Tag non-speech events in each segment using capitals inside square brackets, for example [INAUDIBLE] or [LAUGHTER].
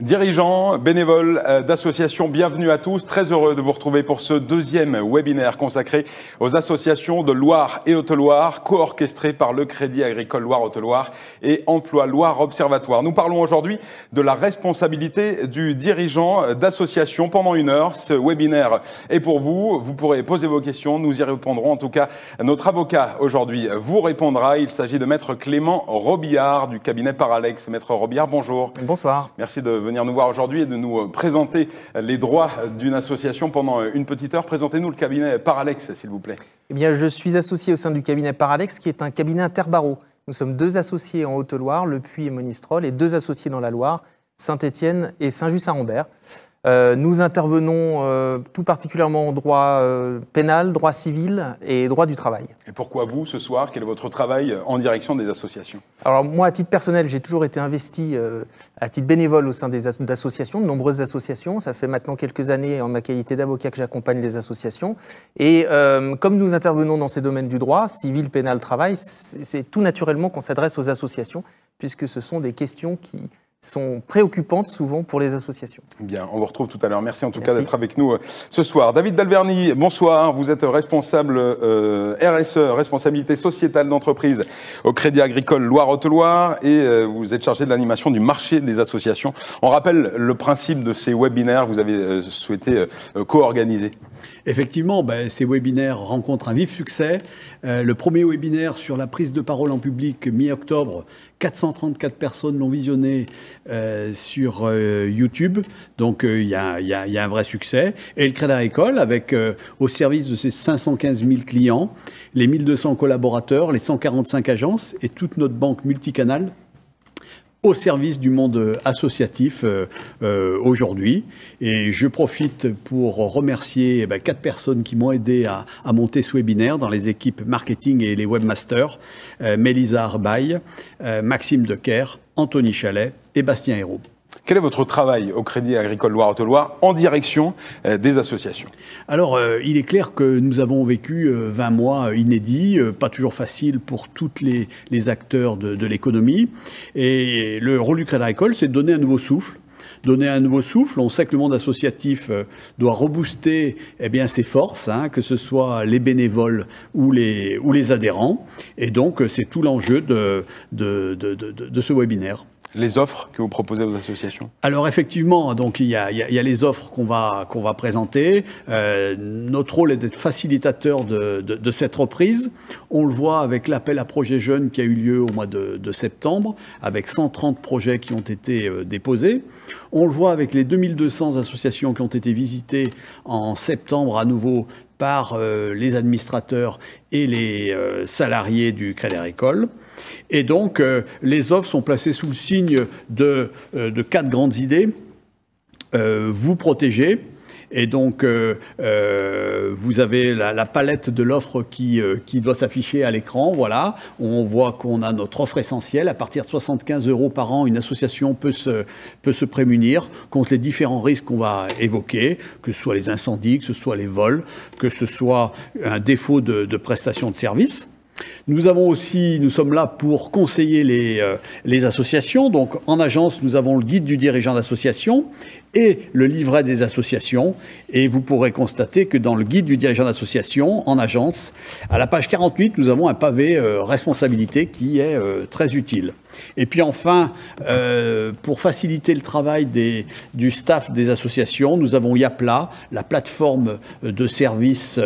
Dirigeants, bénévoles euh, d'associations, bienvenue à tous. Très heureux de vous retrouver pour ce deuxième webinaire consacré aux associations de Loire et Haute-Loire, co-orchestré par le Crédit Agricole Loire-Haute-Loire et Emploi Loire Observatoire. Nous parlons aujourd'hui de la responsabilité du dirigeant d'association pendant une heure. Ce webinaire est pour vous. Vous pourrez poser vos questions. Nous y répondrons. En tout cas, notre avocat aujourd'hui vous répondra. Il s'agit de Maître Clément Robillard du cabinet Paralex. Maître Robillard, bonjour. Bonsoir. Merci de venir venir nous voir aujourd'hui et de nous euh, présenter les droits d'une association pendant euh, une petite heure. Présentez-nous le cabinet Paralex, s'il vous plaît. Eh bien, je suis associé au sein du cabinet Paralex, qui est un cabinet interbarreau. Nous sommes deux associés en Haute-Loire, Le Puy et Monistrol, et deux associés dans la Loire, Saint-Étienne et Saint-Just-Saint-Rambert. Euh, nous intervenons euh, tout particulièrement en droit euh, pénal, droit civil et droit du travail. Et pourquoi vous, ce soir Quel est votre travail en direction des associations Alors moi, à titre personnel, j'ai toujours été investi à titre bénévole au sein d'associations, de nombreuses associations. Ça fait maintenant quelques années, en ma qualité d'avocat, que j'accompagne les associations. Et comme nous intervenons dans ces domaines du droit, civil, pénal, travail, c'est tout naturellement qu'on s'adresse aux associations, puisque ce sont des questions qui sont préoccupantes souvent pour les associations. Bien, on vous retrouve tout à l'heure. Merci en tout cas d'être avec nous euh, ce soir. David Dalverny, bonsoir. Vous êtes responsable euh, RSE, responsabilité sociétale d'entreprise au Crédit Agricole Loire-Haute-Loire et euh, vous êtes chargé de l'animation du marché des associations. On rappelle le principe de ces webinaires que vous avez souhaité co-organiser. Effectivement, ben, ces webinaires rencontrent un vif succès. Euh, le premier webinaire sur la prise de parole en public mi-octobre, 434 personnes l'ont visionné euh, sur euh, YouTube. Donc il y, a un vrai succès. Et le Crédit École, avec au service de ses 515 000 clients, les 1200 collaborateurs, les 145 agences et toute notre banque multicanale au service du monde associatif euh, euh, aujourd'hui. Et je profite pour remercier eh ben, quatre personnes qui m'ont aidé à, monter ce webinaire dans les équipes marketing et les webmasters. Euh, Mélisa Arbaille, Maxime Decker, Anthony Chalet et Bastien Hérault. Quel est votre travail au Crédit Agricole loire haute en direction euh, des associations Alors, euh, il est clair que nous avons vécu 20 euh, mois inédits, pas toujours facile pour tous les, acteurs de, l'économie. Et le rôle du Crédit Agricole, c'est de donner un nouveau souffle donner un nouveau souffle. On sait que le monde associatif doit rebooster eh bien, ses forces, hein, que ce soit les bénévoles ou les, adhérents. Et donc, c'est tout l'enjeu de, ce webinaire les offres que vous proposez aux associations Alors effectivement, donc il y a, les offres qu'on va, présenter. Euh, notre rôle est d'être facilitateur de, cette reprise. On le voit avec l'appel à projets jeunes qui a eu lieu au mois de, septembre, avec 130 projets qui ont été euh, déposés. On le voit avec les 2200 associations qui ont été visitées en septembre à nouveau par euh, les administrateurs et les salariés du Crédit Agricole. Et donc, euh, les offres sont placées sous le signe de, euh, quatre grandes idées. Euh, vous protéger. Et donc, vous avez la, palette de l'offre qui, doit s'afficher à l'écran. Voilà, on voit qu'on a notre offre essentielle. À partir de 75 euros par an, une association peut se, prémunir contre les différents risques qu'on va évoquer, que ce soit les incendies, que ce soit les vols, que ce soit un défaut de, de prestation de service. Nous avons aussi, nous sommes là pour conseiller euh, les, associations. Donc, en agence, nous avons le guide du dirigeant d'association et le livret des associations. Et vous pourrez constater que dans le guide du dirigeant d'association, en agence, à la page 48, nous avons un pavé euh, responsabilité qui est euh, très utile. Et puis enfin, pour faciliter le travail des, du staff des associations, nous avons YAPLA, la plateforme de services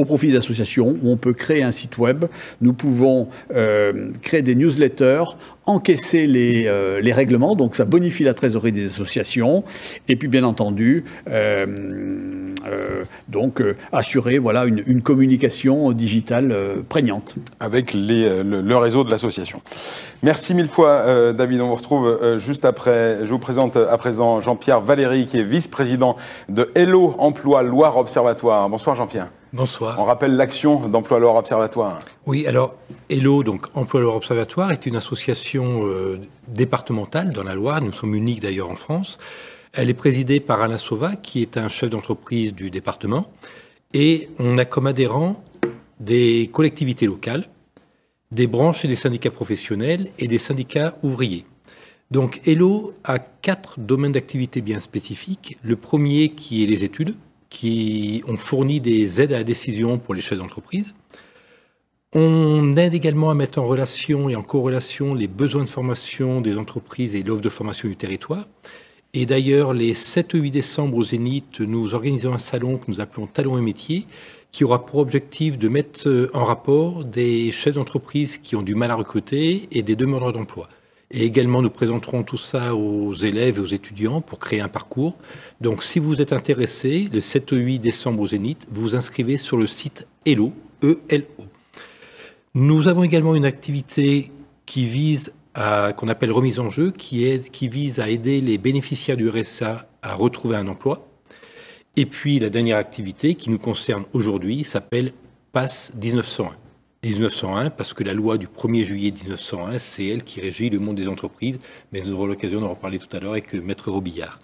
au profit associations, où on peut créer un site web, nous pouvons euh, créer des newsletters, encaisser euh, les, règlements, donc ça bonifie la trésorerie des associations, et puis bien entendu, euh, donc assurer voilà, une, communication digitale prégnante. Avec le, le, réseau de l'association. Merci mille fois David, on vous retrouve juste après, je vous présente à présent Jean-Pierre Valéry qui est vice-président de Hello Emploi Loire Observatoire. Bonsoir Jean-Pierre. Bonsoir. On rappelle l'action d'Emploi à Observatoire. Oui, alors ELO, donc Emploi à leur Observatoire, est une association euh, départementale dans la Loire. Nous sommes uniques d'ailleurs en France. Elle est présidée par Alain Sauva, qui est un chef d'entreprise du département. Et on a comme adhérents des collectivités locales, des branches et des syndicats professionnels et des syndicats ouvriers. Donc ELO a quatre domaines d'activité bien spécifiques. Le premier qui est les études, qui ont fourni des aides à la décision pour les chefs d'entreprise. On aide également à mettre en relation et en corrélation les besoins de formation des entreprises et l'offre de formation du territoire. Et d'ailleurs, les 7 et 8 décembre au Zénith, nous organisons un salon que nous appelons Talons et Métiers, qui aura pour objectif de mettre euh, en rapport des chefs d'entreprise qui ont du mal à recruter et des demandeurs d'emploi. Et également, nous présenterons tout ça aux élèves et aux étudiants pour créer un parcours. Donc, si vous êtes intéressé, le 7 8 décembre au Zénith, vous vous inscrivez sur le site ELO, e, e Nous avons également une activité qui vise qu'on appelle remise en jeu, qui, qui vise à aider les bénéficiaires du RSA à retrouver un emploi. Et puis la dernière activité qui nous concerne aujourd'hui s'appelle Pass 1901. 1901, parce que la loi du 1er juillet 1901, c'est elle qui régit le monde des entreprises, mais nous aurons l'occasion d'en reparler tout à l'heure avec euh, Maître Robillard.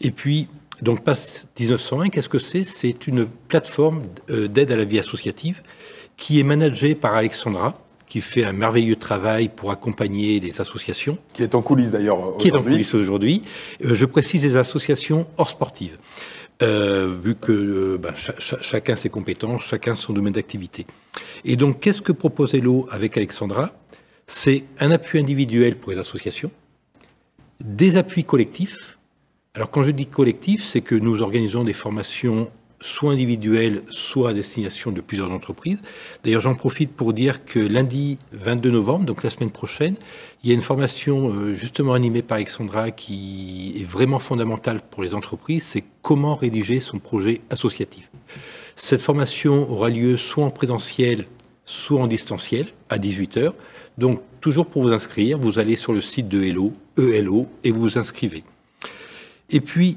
Et puis, donc PASSE 1901, qu'est-ce que c'est C'est une plateforme euh, d'aide à la vie associative qui est managée par Alexandra, qui fait un merveilleux travail pour accompagner les associations. Qui est en coulisses d'ailleurs aujourd'hui. Qui est en coulisses aujourd'hui. Euh, je précise les associations hors sportives. Euh, vu que euh, ben, chacun ses compétences, chacun son domaine d'activité. Et donc, qu'est-ce que propose Hello avec Alexandra C'est un appui individuel pour les associations, des appuis collectifs. Alors, quand je dis collectif, c'est que nous organisons des formations soit individuelle, soit à destination de plusieurs entreprises. D'ailleurs, j'en profite pour dire que lundi 22 novembre, donc la semaine prochaine, il y a une formation euh, justement animée par Alexandra qui est vraiment fondamentale pour les entreprises, c'est comment rédiger son projet associatif. Cette formation aura lieu soit en présentiel, soit en distanciel, à 18h. Donc, toujours pour vous inscrire, vous allez sur le site de Hello, ELO, et vous vous inscrivez. Et puis,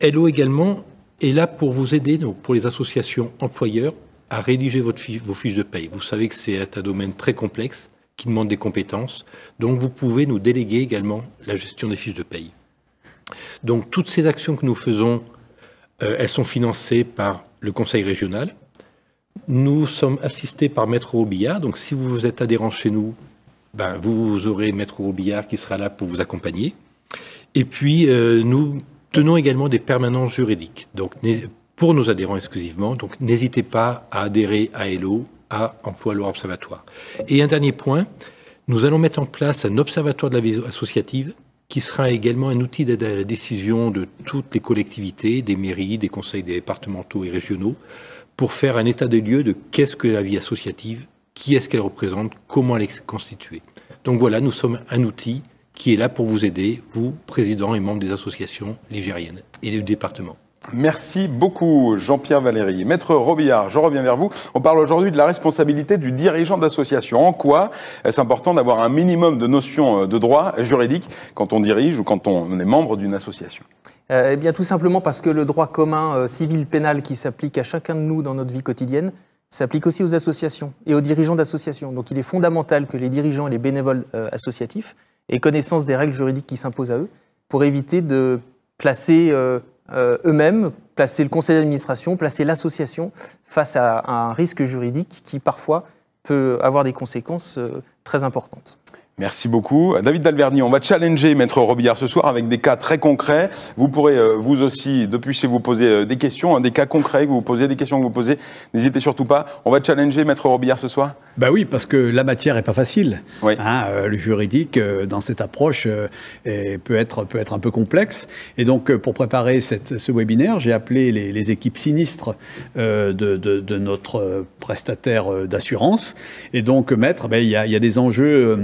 ELO également et là pour vous aider, donc pour les associations employeurs, à rédiger vos fiches de paye. Vous savez que c'est un domaine très complexe qui demande des compétences, donc vous pouvez nous déléguer également la gestion des fiches de paye. Donc toutes ces actions que nous faisons, euh, elles sont financées par le Conseil régional. Nous sommes assistés par Maître Robillard, donc si vous êtes adhérent chez nous, ben, vous aurez Maître Robillard qui sera là pour vous accompagner. Et puis, euh, nous tenons également des permanences juridiques, donc pour nos adhérents exclusivement. Donc n'hésitez pas à adhérer à ELO, à Emploi Loi, Observatoire. Et un dernier point, nous allons mettre en place un observatoire de la vie associative qui sera également un outil d'aide à la décision de toutes les collectivités, des mairies, des conseils départementaux et régionaux, pour faire un état des lieux de qu'est-ce que la vie associative, qui est-ce qu'elle représente, comment elle est constituée. Donc voilà, nous sommes un outil qui est là pour vous aider, vous, président et membre des associations ligériennes et du département. Merci beaucoup Jean-Pierre Valéry. Maître Robillard, je reviens vers vous. On parle aujourd'hui de la responsabilité du dirigeant d'association. En quoi est-ce important d'avoir un minimum de notions euh, de droit juridique quand on dirige ou quand on est membre d'une association euh, eh bien, tout simplement parce que le droit commun euh, civil pénal qui s'applique à chacun de nous dans notre vie quotidienne s'applique aussi aux associations et aux dirigeants d'associations. Donc, il est fondamental que les dirigeants et les bénévoles associatifs et connaissance des règles juridiques qui s'imposent à eux pour éviter de placer euh, euh, eux-mêmes, placer le conseil d'administration, placer l'association face à un risque juridique qui parfois peut avoir des conséquences euh, très importantes. Merci beaucoup. David Dalverni, on va challenger Maître Robillard ce soir avec des cas très concrets. Vous pourrez, euh, vous aussi, depuis chez vous, poser euh, des questions, hein, des cas concrets que vous posez, des questions que vous posez. N'hésitez surtout pas. On va challenger Maître Robillard ce soir Ben oui, parce que la matière n'est pas facile. Oui. Hein, euh, le juridique, dans cette approche, peut, être, peut être un peu complexe. Et donc, pour préparer cette, ce webinaire, j'ai appelé les, les, équipes sinistres de, de, de, notre prestataire d'assurance. Et donc, Maître, ben, il y, y, a des enjeux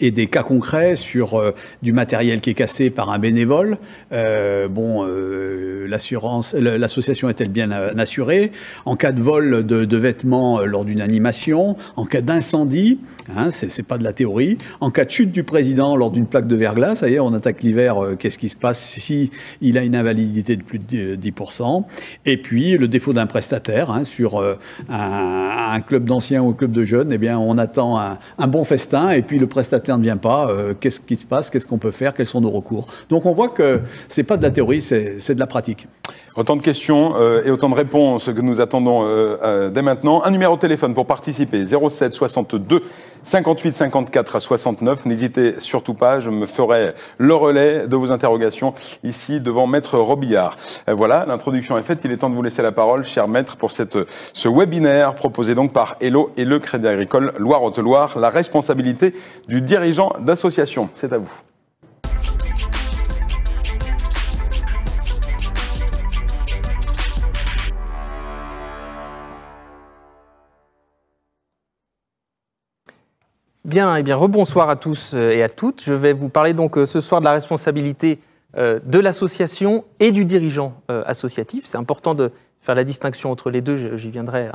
et des cas concrets sur euh, du matériel qui est cassé par un bénévole. Euh, bon, euh, l'assurance, l'association est-elle bien assurée En cas de vol de, vêtements lors d'une animation, en cas d'incendie, hein, c'est pas de la théorie. En cas de chute du président lors d'une plaque de verglas, ça y est, on attaque l'hiver. Qu'est-ce qui se passe si il a une invalidité de plus de 10% Et puis le défaut d'un prestataire hein, sur un, club d'anciens ou un club de jeunes. Eh bien, on attend un, un bon festin et puis le prestataire vient pas, euh, qu'est-ce qui se passe, qu'est-ce qu'on peut faire, quels sont nos recours. Donc on voit que c'est pas de la théorie, c'est de la pratique. Autant de questions euh, et autant de réponses que nous attendons euh, dès maintenant. Un numéro de téléphone pour participer, 07 62 58 54 69. N'hésitez surtout pas, je me ferai le relais de vos interrogations ici devant Maître Robillard. voilà, l'introduction est faite, il est temps de vous laisser la parole, cher Maître, pour cette, ce webinaire proposé donc par Hello et le Crédit Agricole loire haute la responsabilité du dirigeant d'association. C'est à vous. Bien, et eh bien, rebonsoir à tous euh, et à toutes. Je vais vous parler donc euh, ce soir de la responsabilité euh, de l'association et du dirigeant associatif. C'est important de faire la distinction entre les deux, j'y viendrai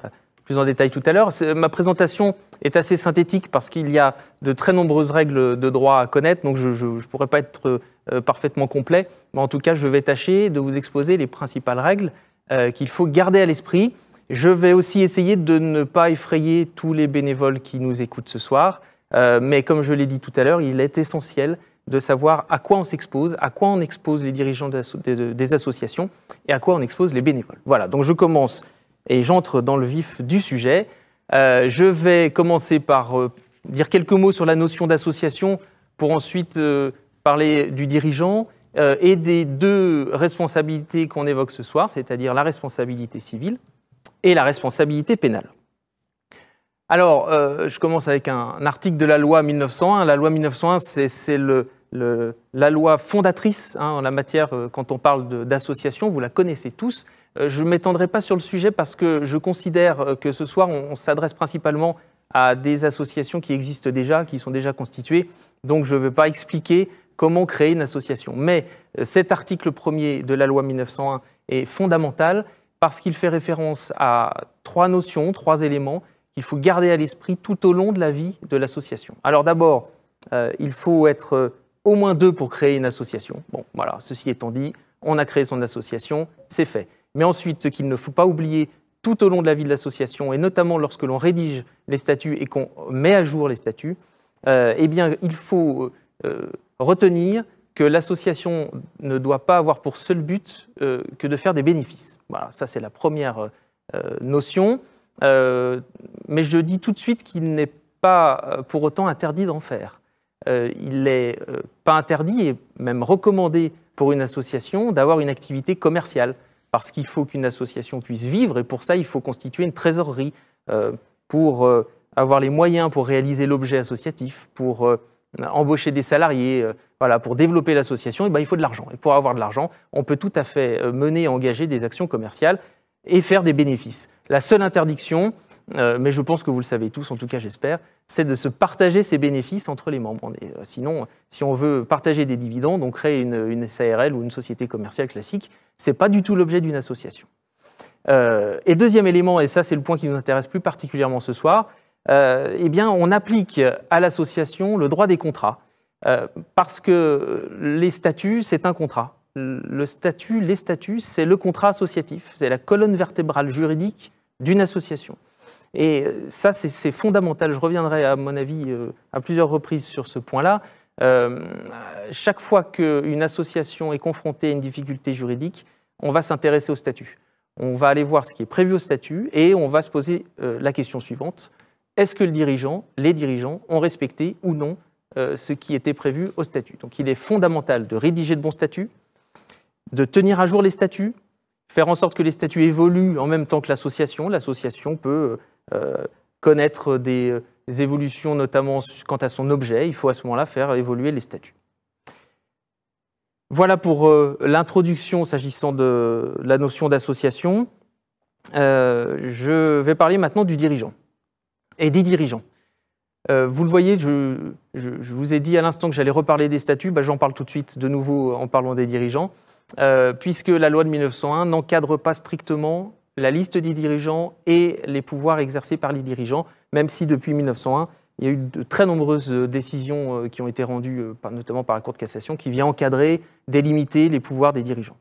plus en détail tout à l'heure. Ma présentation est assez synthétique parce qu'il y a de très nombreuses règles de droit à connaître, donc je ne pourrais pas être euh, parfaitement complet, mais en tout cas, je vais tâcher de vous exposer les principales règles euh, qu'il faut garder à l'esprit. Je vais aussi essayer de ne pas effrayer tous les bénévoles qui nous écoutent ce soir, euh, mais comme je l'ai dit tout à l'heure, il est essentiel de savoir à quoi on s'expose, à quoi on expose les dirigeants des associations et à quoi on expose les bénévoles. Voilà, donc je commence et j'entre dans le vif du sujet. Euh, je vais commencer par euh, dire quelques mots sur la notion d'association pour ensuite euh, parler du dirigeant et des deux responsabilités qu'on évoque ce soir, c'est-à-dire la responsabilité civile et la responsabilité pénale. Alors, je commence avec un, article de la loi 1901. La loi 1901, c'est la loi fondatrice hein, en la matière quand on parle d'association, vous la connaissez tous. Euh, je ne m'étendrai pas sur le sujet parce que je considère euh, que ce soir, on, s'adresse principalement à des associations qui existent déjà, qui sont déjà constituées. Donc je ne veux pas expliquer comment créer une association. Mais euh, cet article premier de la loi 1901 est fondamental parce qu'il fait référence à trois notions, trois éléments qu'il faut garder à l'esprit tout au long de la vie de l'association. Alors d'abord, il faut être au moins deux pour créer une association. Bon, voilà, ceci étant dit, on a créé son association, c'est fait. Mais ensuite, ce qu'il ne faut pas oublier tout au long de la vie de l'association, et notamment lorsque l'on rédige les statuts et qu'on met à jour les statuts, euh, eh bien, il faut euh, euh, retenir que l'association ne doit pas avoir pour seul but que de faire des bénéfices. Voilà, ça c'est la première notion. mais je dis tout de suite qu'il n'est pas pour autant interdit d'en faire. il n'est pas interdit et même recommandé pour une association d'avoir une activité commerciale parce qu'il faut qu'une association puisse vivre, et pour ça, il faut constituer une trésorerie euh, pour euh, avoir les moyens pour réaliser l'objet associatif, pour euh, embaucher des salariés, voilà, pour développer l'association, eh ben, il faut de l'argent. Et pour avoir de l'argent, on peut tout à fait mener et engager des actions commerciales et faire des bénéfices. La seule interdiction, euh, mais je pense que vous le savez tous, en tout cas j'espère, c'est de se partager ses bénéfices entre les membres. Euh, sinon, si on veut partager des dividendes, on crée une, SARL ou une société commerciale classique. Ce n'est pas du tout l'objet d'une association. Euh, et et deuxième élément, et ça c'est le point qui nous intéresse plus particulièrement ce soir, eh bien on applique à l'association le droit des contrats. parce que les statuts, c'est un contrat. Le statut, les statuts, c'est le contrat associatif, c'est la colonne vertébrale juridique d'une association. Et euh, ça, c'est fondamental. Je reviendrai, à mon avis, euh, à plusieurs reprises sur ce point-là. Euh, chaque fois qu'une association est confrontée à une difficulté juridique, on va s'intéresser au statut. On va aller voir ce qui est prévu au statut et on va se poser la question suivante. Est-ce que le dirigeant, les dirigeants ont respecté ou non ce qui était prévu au statut Donc il est fondamental de rédiger de bons statuts, de tenir à jour les statuts, faire en sorte que les statuts évoluent en même temps que l'association. L'association peut euh, connaître des, évolutions, notamment quant à son objet. Il faut à ce moment-là faire évoluer les statuts. Voilà pour euh, l'introduction s'agissant de la notion d'association. Euh, je vais parler maintenant du dirigeant et des dirigeants. vous le voyez, je, vous ai dit à l'instant que j'allais reparler des statuts, bah, j'en parle tout de suite de nouveau en parlant des dirigeants. Euh, puisque la loi de 1901 n'encadre pas strictement la liste des dirigeants et les pouvoirs exercés par les dirigeants, même si depuis 1901, il y a eu de très nombreuses euh, décisions euh, qui ont été rendues, notamment par la Cour de cassation, qui vient encadrer, délimiter les pouvoirs des dirigeants.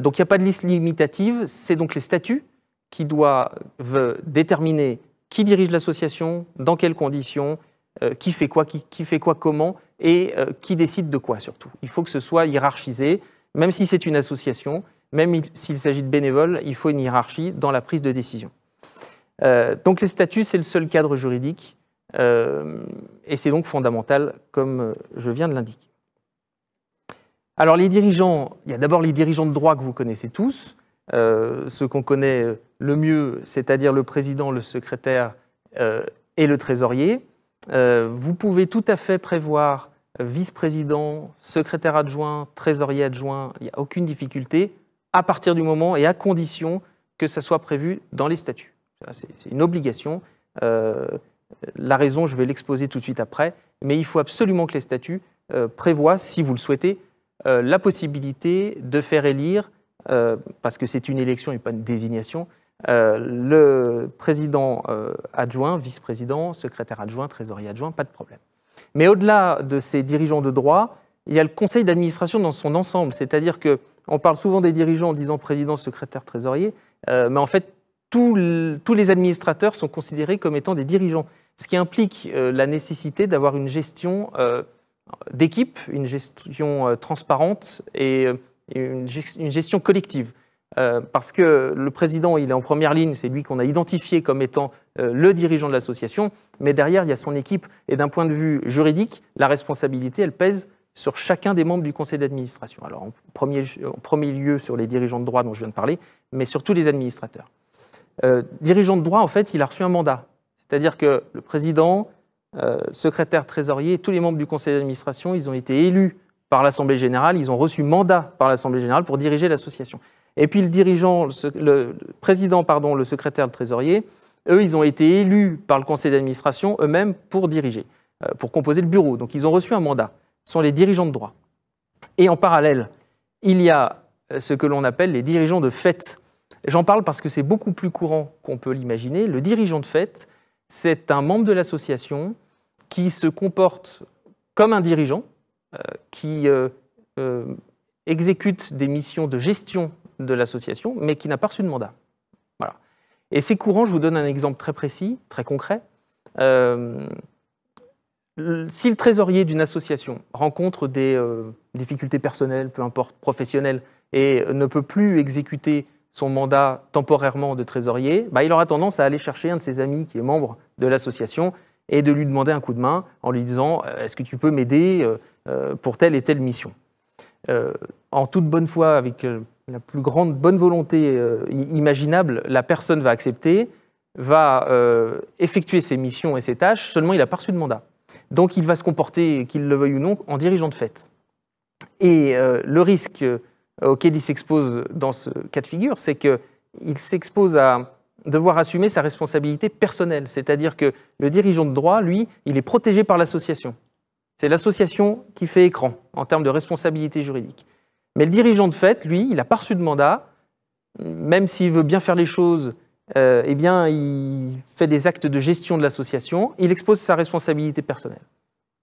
donc il n'y a pas de liste limitative, c'est donc les statuts qui doivent déterminer qui dirige l'association, dans quelles conditions, qui fait quoi, qui, fait quoi, comment, et qui décide de quoi surtout. Il faut que ce soit hiérarchisé. Même si c'est une association, même s'il s'agit de bénévoles, il faut une hiérarchie dans la prise de décision. Euh, donc les statuts, c'est le seul cadre juridique, euh, et c'est donc fondamental, comme euh, je viens de l'indiquer. Alors les dirigeants, il y a d'abord les dirigeants de droit que vous connaissez tous, ceux qu'on connaît le mieux, c'est-à-dire le président, le secrétaire et le trésorier. vous pouvez tout à fait prévoir vice-président, secrétaire adjoint, trésorier adjoint, il n'y a aucune difficulté, à partir du moment et à condition que ça soit prévu dans les statuts. C'est une obligation. Euh, la raison, je vais l'exposer tout de suite après, mais il faut absolument que les statuts euh, prévoient, si vous le souhaitez, euh, la possibilité de faire élire, parce que c'est une élection et pas une désignation, le président adjoint, vice-président, secrétaire adjoint, trésorier adjoint, pas de problème. Mais au-delà de ces dirigeants de droit, il y a le conseil d'administration dans son ensemble. C'est-à-dire que on parle souvent des dirigeants en disant président, secrétaire, trésorier, euh, mais en fait, tous les administrateurs sont considérés comme étant des dirigeants, ce qui implique euh, la nécessité d'avoir une gestion euh, d'équipe, une gestion transparente et une gestion collective. Euh, parce que le président, il est en première ligne, c'est lui qu'on a identifié comme étant euh, le dirigeant de l'association, mais derrière, il y a son équipe, et d'un point de vue juridique, la responsabilité, elle pèse sur chacun des membres du conseil d'administration. Alors, en premier, lieu, sur les dirigeants de droit dont je viens de parler, mais sur tous les administrateurs. Euh, dirigeant de droit, en fait, il a reçu un mandat. C'est-à-dire que le président, secrétaire, trésorier, tous les membres du conseil d'administration, ils ont été élus par l'Assemblée générale, ils ont reçu mandat par l'Assemblée générale pour diriger l'association. Et puis le président, pardon, le secrétaire, de trésorier, eux, ils ont été élus par le conseil d'administration eux-mêmes pour diriger, euh, pour composer le bureau. Donc ils ont reçu un mandat. Ce sont les dirigeants de droit. Et en parallèle, il y a euh, ce que l'on appelle les dirigeants de fête. J'en parle parce que c'est beaucoup plus courant qu'on peut l'imaginer. Le dirigeant de fête, c'est un membre de l'association qui se comporte comme un dirigeant, euh, qui exécute des missions de gestion de l'association, mais qui n'a pas reçu de mandat. Voilà. Et c'est courant, je vous donne un exemple très précis, très concret. Euh, si le trésorier d'une association rencontre des euh, difficultés personnelles, peu importe, professionnelles, et ne peut plus exécuter son mandat temporairement de trésorier, bah, il aura tendance à aller chercher un de ses amis qui est membre de l'association et de lui demander un coup de main en lui disant euh, Est-ce que tu peux m'aider pour telle et telle mission En toute bonne foi, avec la plus grande bonne volonté euh, imaginable, la personne va accepter, va euh, effectuer ses missions et ses tâches, seulement il n'a pas reçu de mandat. Donc il va se comporter, qu'il le veuille ou non, en dirigeant de fait. Et euh, le risque auquel il s'expose dans ce cas de figure, c'est qu'il s'expose à devoir assumer sa responsabilité personnelle. C'est-à-dire que le dirigeant de droit, lui, il est protégé par l'association. C'est l'association qui fait écran en termes de responsabilité juridique. Mais le dirigeant de fait, lui, il n'a pas reçu de mandat. Même s'il veut bien faire les choses, euh, eh bien, il fait des actes de gestion de l'association. Il expose sa responsabilité personnelle.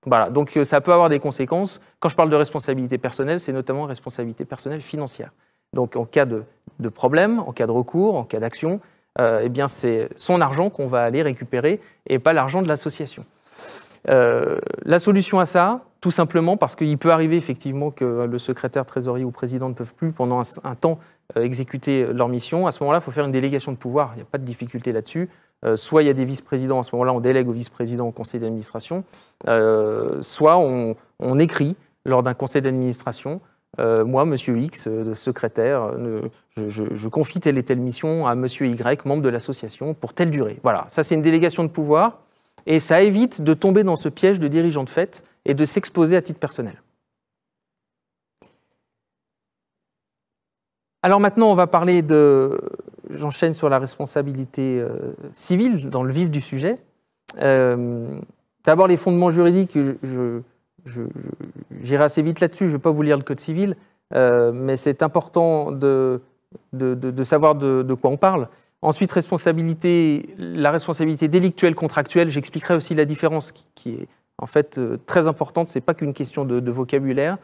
Voilà, donc euh, ça peut avoir des conséquences. Quand je parle de responsabilité personnelle, c'est notamment responsabilité personnelle financière. Donc en cas de, problème, en cas de recours, en cas d'action, euh, eh bien c'est son argent qu'on va aller récupérer et pas l'argent de l'association. Euh, la solution à ça, tout simplement parce qu'il peut arriver effectivement que le secrétaire, trésorier ou président ne peuvent plus pendant un, temps euh, exécuter euh, leur mission. À ce moment-là, il faut faire une délégation de pouvoir. Il n'y a pas de difficulté là-dessus. soit il y a des vice-présidents, à ce moment-là, on délègue au vice-président au conseil d'administration, soit on, écrit lors d'un conseil d'administration. moi, Monsieur X, secrétaire, je, je, confie telle et telle mission à Monsieur Y, membre de l'association, pour telle durée. Voilà, ça c'est une délégation de pouvoir et ça évite de tomber dans ce piège de dirigeant de fête et de s'exposer à titre personnel. Alors maintenant, on va parler de... J'enchaîne sur la responsabilité euh, civile, dans le vif du sujet. Euh, d'abord, les fondements juridiques, je, j'irai assez vite là-dessus, je ne vais pas vous lire le Code civil, euh, mais c'est important de savoir de, quoi on parle. Ensuite, responsabilité, la responsabilité délictuelle contractuelle, j'expliquerai aussi la différence qui est en fait euh, très importante, ce n'est pas qu'une question de, vocabulaire,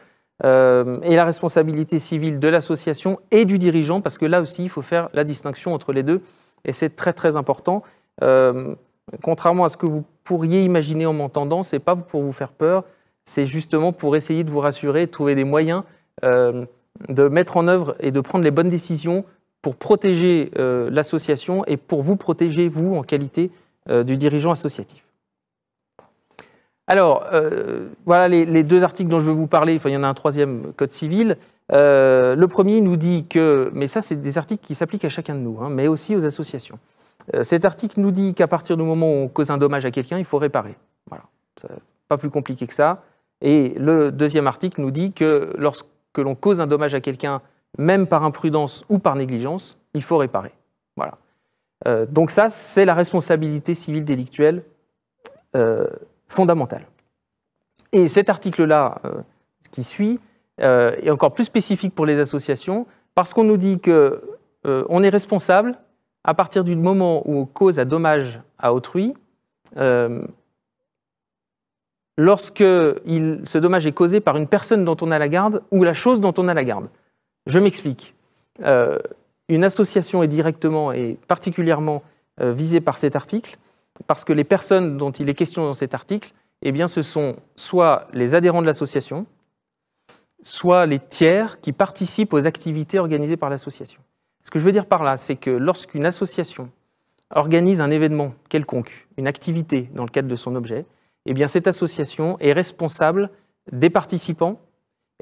euh, et la responsabilité civile de l'association et du dirigeant, parce que là aussi, il faut faire la distinction entre les deux, et c'est très très important. Euh, contrairement à ce que vous pourriez imaginer en m'entendant, ce n'est pas pour vous faire peur, c'est justement pour essayer de vous rassurer, de trouver des moyens de mettre en œuvre et de prendre les bonnes décisions pour protéger euh, l'association et pour vous protéger, vous, en qualité euh, du dirigeant associatif. Alors, euh, voilà les, deux articles dont je veux vous parler. il y en a un troisième, Code civil. le premier nous dit que, mais ça, c'est des articles qui s'appliquent à chacun de nous, hein, mais aussi aux associations. cet article nous dit qu'à partir du moment où on cause un dommage à quelqu'un, il faut réparer. Voilà, pas plus compliqué que ça. Et le deuxième article nous dit que lorsque l'on cause un dommage à quelqu'un même par imprudence ou par négligence, il faut réparer. Voilà. Euh, donc ça, c'est la responsabilité civile délictuelle euh, fondamentale. Et cet article-là, ce euh, qui suit, est encore plus spécifique pour les associations, parce qu'on nous dit qu'on est responsable à partir du moment où on cause un dommage à autrui, lorsque ce dommage est causé par une personne dont on a la garde ou la chose dont on a la garde. Je m'explique. Euh, une association est directement et particulièrement euh, visée par cet article parce que les personnes dont il est question dans cet article, eh ce sont soit les adhérents de l'association, soit les tiers qui participent aux activités organisées par l'association. Ce que je veux dire par là, c'est que lorsqu'une association organise un événement quelconque, une activité dans le cadre de son objet, eh cette association est responsable des participants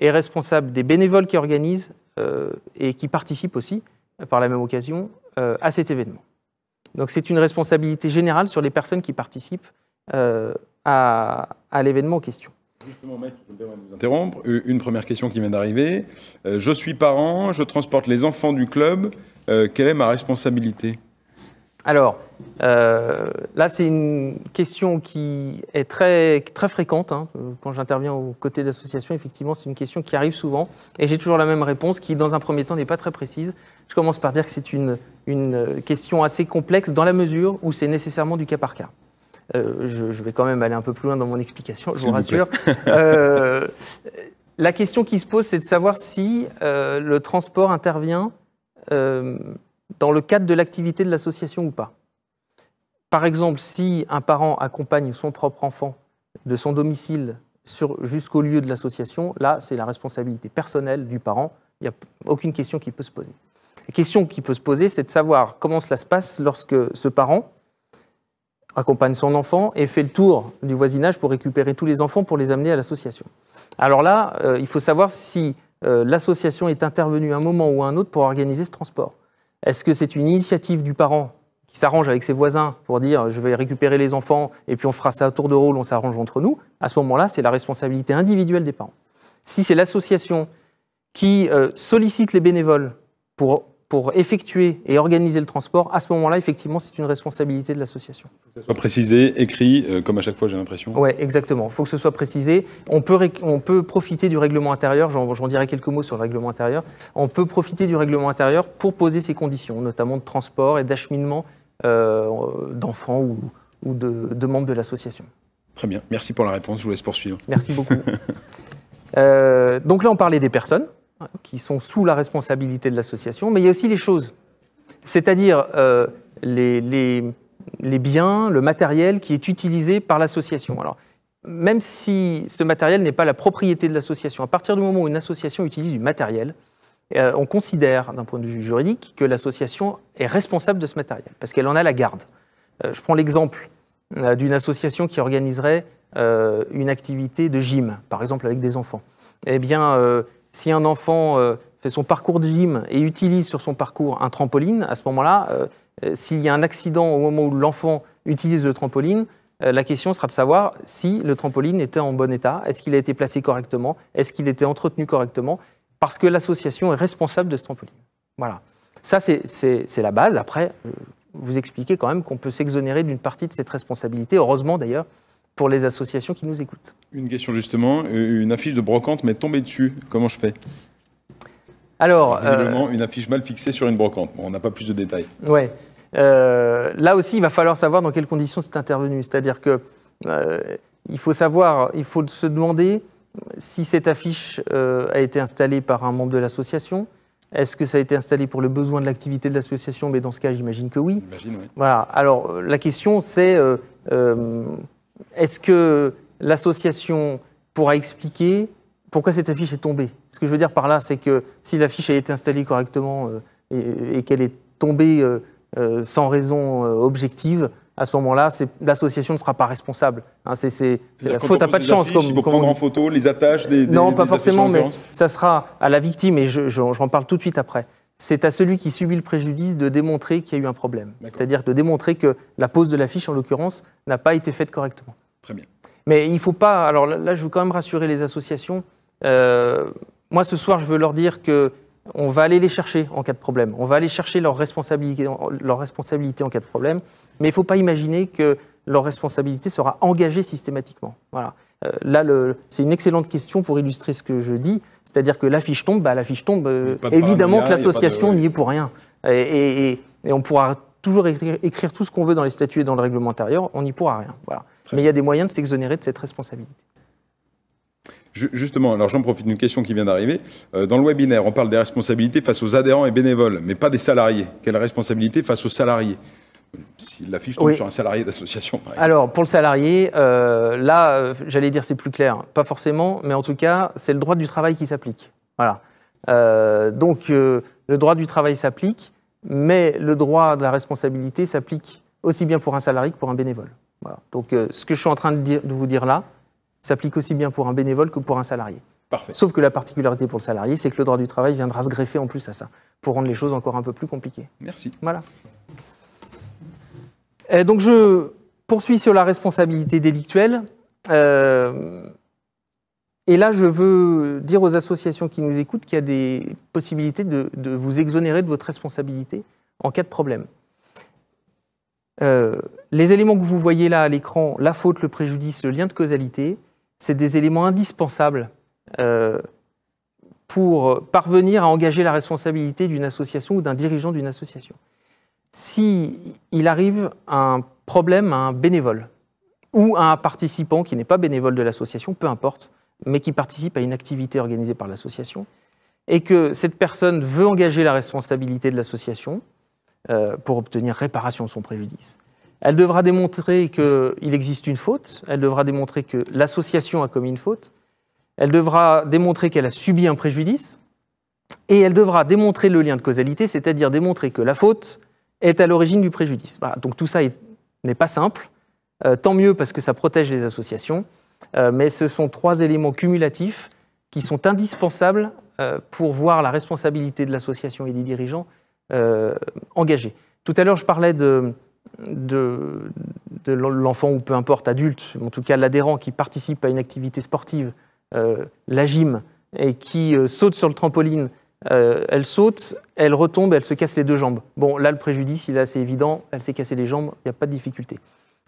est responsable des bénévoles qui organisent euh, et qui participent aussi, par la même occasion, euh, à cet événement. Donc c'est une responsabilité générale sur les personnes qui participent euh, à, l'événement en question. Justement, maître, je me vous interrompre. Une première question qui vient d'arriver. je suis parent, je transporte les enfants du club. quelle est ma responsabilité alors, euh, là, c'est une question qui est très, très fréquente. Hein. Quand j'interviens aux côtés d'associations, effectivement, c'est une question qui arrive souvent. Et j'ai toujours la même réponse qui, dans un premier temps, n'est pas très précise. Je commence par dire que c'est une, une, euh, question assez complexe dans la mesure où c'est nécessairement du cas par cas. Euh, je, vais quand même aller un peu plus loin dans mon explication, je vous rassure. la question qui se pose, c'est de savoir si le transport intervient dans le cadre de l'activité de l'association ou pas. Par exemple, si un parent accompagne son propre enfant de son domicile jusqu'au lieu de l'association, là, c'est la responsabilité personnelle du parent. Il n'y a aucune question qui peut se poser. La question qui peut se poser, c'est de savoir comment cela se passe lorsque ce parent accompagne son enfant et fait le tour du voisinage pour récupérer tous les enfants pour les amener à l'association. Alors là, euh, il faut savoir si euh, l'association est intervenue à un moment ou à un autre pour organiser ce transport. Est-ce que c'est une initiative du parent qui s'arrange avec ses voisins pour dire je vais récupérer les enfants et puis on fera ça à tour de rôle, on s'arrange entre nous À ce moment-là, c'est la responsabilité individuelle des parents. Si c'est l'association qui euh, sollicite les bénévoles pour pour effectuer et organiser le transport, à ce moment-là, effectivement, c'est une responsabilité de l'association. Il faut que ce soit précisé, écrit, euh, comme à chaque fois, j'ai l'impression. Oui, exactement. Il faut que ce soit précisé. On peut, on peut profiter du règlement intérieur, j'en dirai quelques mots sur le règlement intérieur. On peut profiter du règlement intérieur pour poser ces conditions, notamment de transport et d'acheminement euh, d'enfants ou, de, membres de l'association. Très bien, merci pour la réponse, je vous laisse poursuivre. Merci beaucoup. [LAUGHS] Euh, donc là, on parlait des personnes qui sont sous la responsabilité de l'association, mais il y a aussi les choses, c'est-à-dire euh, les, les, biens, le matériel qui est utilisé par l'association. Alors, même si ce matériel n'est pas la propriété de l'association, à partir du moment où une association utilise du matériel, euh, on considère, d'un point de vue juridique, que l'association est responsable de ce matériel, parce qu'elle en a la garde. Euh, je prends l'exemple d'une association qui organiserait une activité de gym, par exemple avec des enfants. Eh bien, si un enfant euh, fait son parcours de gym et utilise sur son parcours un trampoline, à ce moment-là, euh, euh, s'il y a un accident au moment où l'enfant utilise le trampoline, la question sera de savoir si le trampoline était en bon état, est-ce qu'il a été placé correctement, est-ce qu'il était entretenu correctement, parce que l'association est responsable de ce trampoline. Voilà. Ça, c'est la base. Après, vous expliquez quand même qu'on peut s'exonérer d'une partie de cette responsabilité, heureusement d'ailleurs, pour les associations qui nous écoutent. Une question justement, euh, une affiche de brocante m'est tombée dessus, comment je fais Alors, euh, Visiblement, une affiche mal fixée sur une brocante, on n'a pas plus de détails. Ouais. Euh, là aussi, il va falloir savoir dans quelles conditions c'est intervenu, c'est-à-dire que il faut savoir, il faut se demander si cette affiche a été installée par un membre de l'association, est-ce que ça a été installé pour le besoin de l'activité de l'association Mais dans ce cas, j'imagine que oui. J'imagine oui. Voilà. Alors, la question, c'est est-ce que l'association pourra expliquer pourquoi cette affiche est tombée Ce que je veux dire par là, c'est que si l'affiche a été installée correctement euh, et, qu'elle est tombée euh, euh, sans raison objective, à ce moment-là, l'association ne sera pas responsable. Hein, c'est la faute pas de chance. Comme, il faut prendre en photo les attaches des. non, pas forcément, mais ça sera à la victime, et je, je, parle tout de suite après c'est à celui qui subit le préjudice de démontrer qu'il y a eu un problème. C'est-à-dire de démontrer que la pose de l'affiche, en l'occurrence, n'a pas été faite correctement. Très bien. Mais il ne faut pas. Alors là, je veux quand même rassurer les associations. Euh, moi, ce soir, je veux leur dire que on va aller les chercher en cas de problème. On va aller chercher leur responsabilité, en cas de problème. Mais il ne faut pas imaginer que leur responsabilité sera engagée systématiquement. Voilà. Euh, là, c'est une excellente question pour illustrer ce que je dis. C'est-à-dire que l'affiche tombe, bah, l'affiche tombe. Euh, évidemment que l'association n'y est pour rien. Et, on pourra toujours écrire, tout ce qu'on veut dans les statuts et dans le règlement intérieur, on n'y pourra rien. Voilà. Mais il y a des moyens de s'exonérer de cette responsabilité. Justement, alors j'en profite d'une question qui vient d'arriver. Euh, dans le webinaire, on parle des responsabilités face aux adhérents et bénévoles, mais pas des salariés. Quelle responsabilité face aux salariés si l'affiche sur un salarié d'association. Alors, pour le salarié, euh, là, euh, j'allais dire c'est plus clair. Pas forcément, mais en tout cas, c'est le droit du travail qui s'applique. Voilà. Euh, donc, le droit du travail s'applique, mais le droit de la responsabilité s'applique aussi bien pour un salarié que pour un bénévole. Voilà. Donc, ce que je suis en train de, de vous dire là s'applique aussi bien pour un bénévole que pour un salarié. Parfait. Sauf que la particularité pour le salarié, c'est que le droit du travail viendra se greffer en plus à ça, pour rendre les choses encore un peu plus compliquées. Merci. Voilà. Euh, donc je poursuis sur la responsabilité délictuelle. Euh, et là, je veux dire aux associations qui nous écoutent qu'il y a des possibilités de, vous exonérer de votre responsabilité en cas de problème. Euh, les éléments que vous voyez là à l'écran, la faute, le préjudice, le lien de causalité, c'est des éléments indispensables pour parvenir à engager la responsabilité d'une association ou d'un dirigeant d'une association si il arrive un problème à un bénévole ou à un participant qui n'est pas bénévole de l'association, peu importe, mais qui participe à une activité organisée par l'association, et que cette personne veut engager la responsabilité de l'association euh, pour obtenir réparation de son préjudice. Elle devra démontrer qu'il existe une faute, elle devra démontrer que l'association a commis une faute, elle devra démontrer qu'elle a subi un préjudice, et elle devra démontrer le lien de causalité, c'est-à-dire démontrer que la faute est à l'origine du préjudice. donc tout ça n'est pas simple. Euh, tant mieux parce que ça protège les associations. Euh, mais ce sont trois éléments cumulatifs qui sont indispensables euh, pour voir la responsabilité de l'association et des dirigeants engagés. Tout à l'heure, je parlais de, de l'enfant ou peu importe, adulte, en tout cas l'adhérent qui participe à une activité sportive, la gym, et qui saute sur le trampoline euh, elle saute, elle retombe, elle se casse les deux jambes. Bon, là, le préjudice, il est assez évident. Elle s'est cassée les jambes, il n'y a pas de difficulté.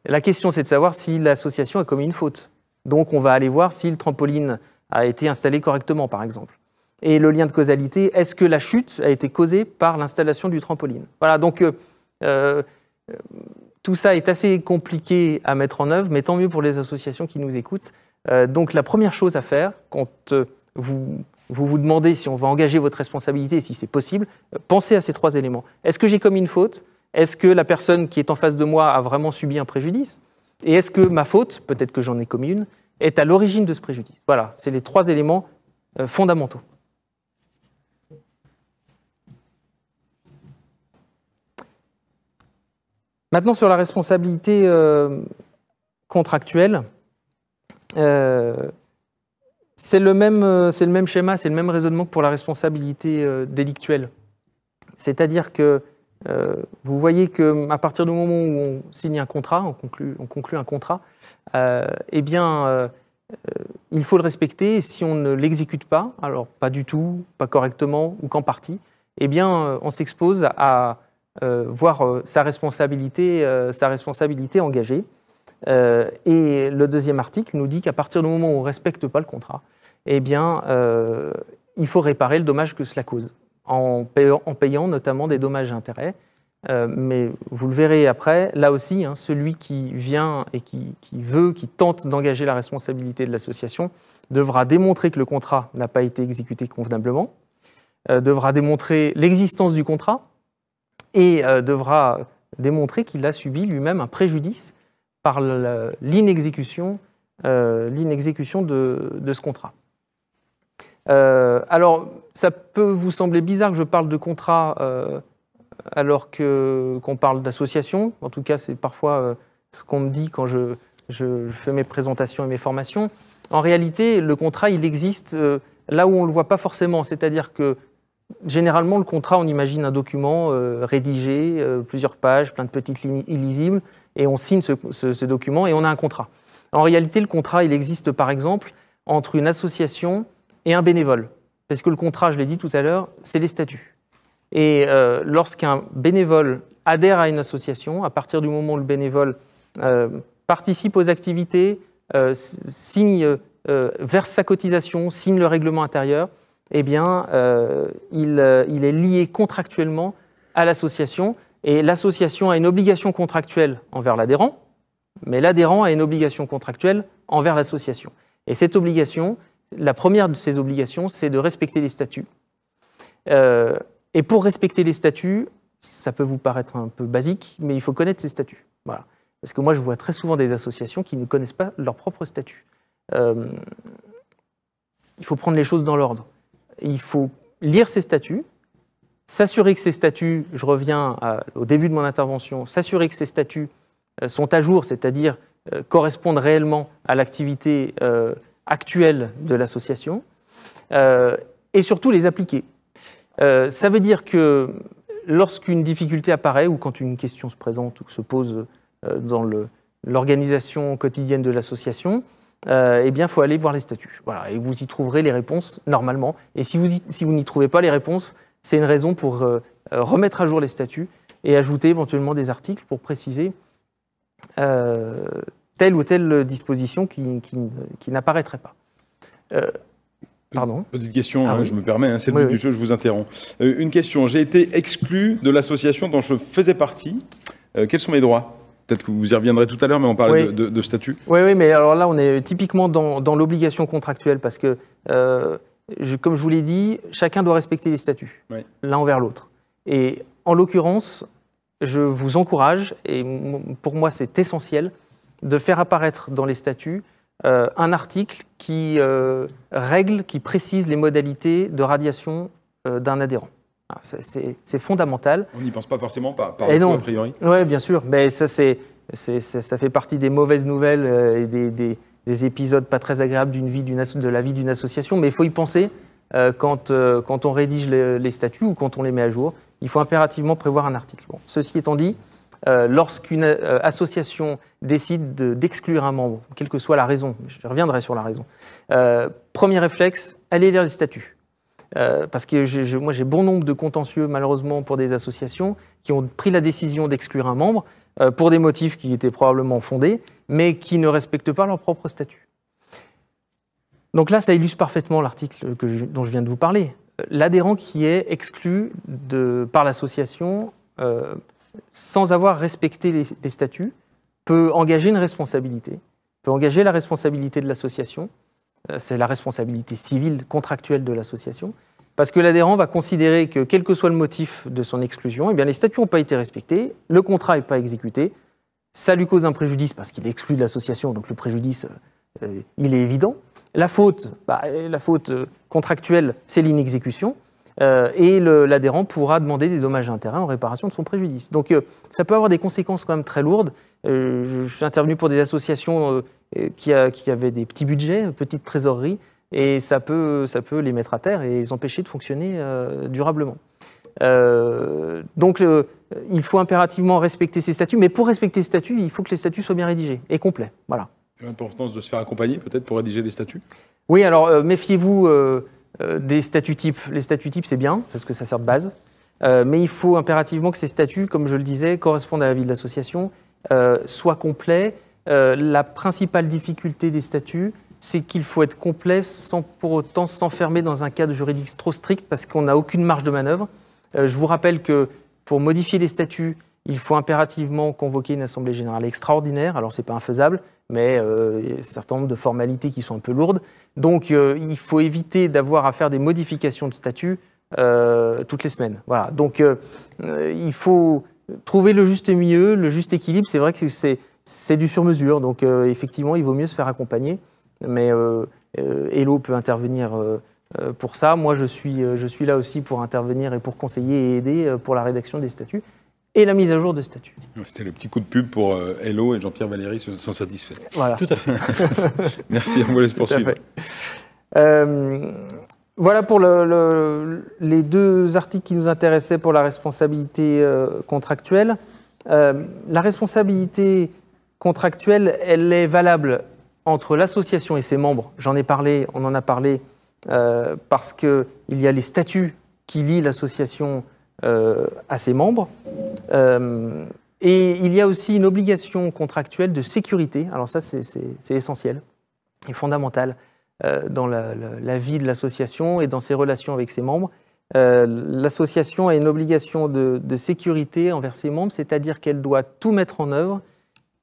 La question, c'est de savoir si l'association a commis une faute. Donc, on va aller voir si le trampoline a été installé correctement, par exemple. Et le lien de causalité, est-ce que la chute a été causée par l'installation du trampoline Voilà, donc euh, euh, tout ça est assez compliqué à mettre en œuvre, mais tant mieux pour les associations qui nous écoutent. donc, la première chose à faire quand vous vous vous demandez si on va engager votre responsabilité, et si c'est possible, euh, pensez à ces trois éléments. Est-ce que j'ai commis une faute Est-ce que la personne qui est en face de moi a vraiment subi un préjudice Et est-ce que ma faute, peut-être que j'en ai commis une, est à l'origine de ce préjudice Voilà, c'est les trois éléments euh, fondamentaux. Maintenant, sur la responsabilité euh, contractuelle, euh, c'est le, même, euh, c'est le même schéma, c'est le même raisonnement que pour la responsabilité euh, délictuelle. C'est-à-dire que euh, vous voyez que à partir du moment où on signe un contrat, on conclut, un contrat, eh bien, il faut le respecter. Et si on ne l'exécute pas, alors pas du tout, pas correctement ou qu'en partie, eh bien, on s'expose à voir sa responsabilité, sa responsabilité engagée. Euh, et le deuxième article nous dit qu'à partir du moment où on ne respecte pas le contrat, eh bien, euh, il faut réparer le dommage que cela cause, en payant, en payant notamment des dommages et intérêts. Euh, mais vous le verrez après, là aussi, hein, celui qui vient et qui veut, qui tente d'engager la responsabilité de l'association, devra démontrer que le contrat n'a pas été exécuté convenablement, devra démontrer l'existence du contrat et devra démontrer qu'il a subi lui-même un préjudice par l'inexécution euh, de, ce contrat. Euh, alors, ça peut vous sembler bizarre que je parle de contrat euh, alors qu'on parle d'association. En tout cas, c'est parfois euh, ce qu'on me dit quand je, je, fais mes présentations et mes formations. En réalité, le contrat, il existe là où on ne le voit pas forcément. C'est-à-dire que généralement, le contrat, on imagine un document rédigé, plusieurs pages, plein de petites lignes illisibles et on signe ce, document et on a un contrat. En réalité, le contrat, il existe par exemple entre une association et un bénévole. Parce que le contrat, je l'ai dit tout à l'heure, c'est les statuts. Et euh, lorsqu'un bénévole adhère à une association, à partir du moment où le bénévole euh, participe aux activités, euh, signe, verse sa cotisation, signe le règlement intérieur, eh bien, il, il, est lié contractuellement à l'association. Et l'association a une obligation contractuelle envers l'adhérent, mais l'adhérent a une obligation contractuelle envers l'association. Et cette obligation, la première de ces obligations, c'est de respecter les statuts. Euh, et pour respecter les statuts, ça peut vous paraître un peu basique, mais il faut connaître ces statuts. Parce que moi, je vois très souvent des associations qui ne connaissent pas leur propre statut. Euh, il faut prendre les choses dans l'ordre. Il faut lire ces statuts, s'assurer que ces statuts, je reviens au début de mon intervention, s'assurer que ces statuts euh, sont à jour, c'est-à-dire euh, correspondent réellement à l'activité euh, actuelle de l'association, et surtout les appliquer. ça veut dire que lorsqu'une difficulté apparaît ou quand une question se présente ou se pose dans l'organisation quotidienne de l'association, eh bien, il faut aller voir les statuts. Voilà, et vous y trouverez les réponses normalement. Et si vous n'y trouvez pas les réponses, c'est une raison pour euh, euh, remettre à jour les statuts et ajouter éventuellement des articles pour préciser euh, telle ou telle disposition qui, n'apparaîtrait pas. Pardon. Petite question, ah hein, je me permets, hein, c'est le du jeu, je vous interromps. une question, j'ai été exclu de l'association dont je faisais partie. quels sont mes droits Peut-être que vous y reviendrez tout à l'heure, mais on parle de, statut. Oui, oui, mais alors là, on est typiquement dans, l'obligation contractuelle parce que comme je vous l'ai dit, chacun doit respecter les statuts, l'un envers l'autre. Et en l'occurrence, je vous encourage, et pour moi c'est essentiel, de faire apparaître dans les statuts euh, un article qui euh, règle, qui précise les modalités de radiation euh, d'un adhérent. Ah, c'est fondamental. On n'y pense pas forcément, par, par non. a priori. Oui, bien sûr, mais ça, c'est, ça fait partie des mauvaises nouvelles et des des épisodes pas très agréables d'une de la vie d'une association, mais il faut y penser euh, euh, quand, on rédige les, statuts ou quand on les met à jour. Il faut impérativement prévoir un article. ceci étant dit, euh, lorsqu'une association décide d'exclure un membre, quelle que soit la raison, je reviendrai sur la raison, premier réflexe, allez lire les statuts. parce que moi j'ai bon nombre de contentieux malheureusement pour des associations qui ont pris la décision d'exclure un membre euh, pour des motifs qui étaient probablement fondés, mais qui ne respectent pas leur propre statut. Donc là, ça illustre parfaitement l'article dont je viens de vous parler. Euh, l'adhérent qui est exclu par l'association euh, sans avoir respecté les, statuts peut engager une responsabilité, peut engager la responsabilité de l'association, c'est la responsabilité civile contractuelle de l'association, parce que l'adhérent va considérer que, quel que soit le motif de son exclusion, eh bien, les statuts n'ont pas été respectés, le contrat n'est pas exécuté, ça lui cause un préjudice parce qu'il est exclu de l'association, donc le préjudice, euh, il est évident. La faute, bah, la faute euh, contractuelle, c'est l'inexécution. Euh, et l'adhérent pourra demander des dommages à intérêts en réparation de son préjudice. Donc ça peut avoir des conséquences quand même très lourdes. je suis intervenu pour des associations qui, qui, avaient des petits budgets, petites trésoreries, et ça peut, les mettre à terre et les empêcher de fonctionner euh, durablement. Euh, donc, il faut impérativement respecter ces statuts, mais pour respecter ces statuts, il faut que les statuts soient bien rédigés et complets. Voilà. L'importance de se faire accompagner, peut-être, pour rédiger les statuts Oui, alors euh, méfiez-vous des statuts types. Les statuts types, c'est bien, parce que ça sert de base. mais il faut impérativement que ces statuts, comme je le disais, correspondent à la vie de l'association, soient complets. la principale difficulté des statuts, c'est qu'il faut être complet sans pour autant s'enfermer dans un cadre juridique trop strict parce qu'on n'a aucune marge de manœuvre. Euh, je vous rappelle que pour modifier les statuts, il faut impérativement convoquer une assemblée générale extraordinaire. Alors, ce n'est pas infaisable, mais euh, il y a un certain nombre de formalités qui sont un peu lourdes. Donc, euh, il faut éviter d'avoir à faire des modifications de statut toutes les semaines. Voilà. Donc, il faut trouver le juste milieu, le juste équilibre. C'est vrai que c'est du sur-mesure. Donc, effectivement, il vaut mieux se faire accompagner mais euh, euh, Hello peut intervenir euh, pour ça. Moi, je suis, je suis là aussi pour intervenir et pour conseiller et aider pour la rédaction des statuts et la mise à jour de statuts. C'était le petit coup de pub pour Hello et Jean-Pierre Valéry sont satisfaits. Voilà. Tout à fait. [LAUGHS] Merci, on vous laisse poursuivre. voilà pour le, les deux articles qui nous intéressaient pour la responsabilité contractuelle. la responsabilité contractuelle, elle est valable entre l'association et ses membres, j'en ai parlé, on en a parlé, euh, parce qu'il y a les statuts qui lient l'association euh, à ses membres. Euh, et il y a aussi une obligation contractuelle de sécurité. Alors ça, c'est essentiel et fondamental euh, dans la, vie de l'association et dans ses relations avec ses membres. l'association a une obligation de, de, sécurité envers ses membres, c'est-à-dire qu'elle doit tout mettre en œuvre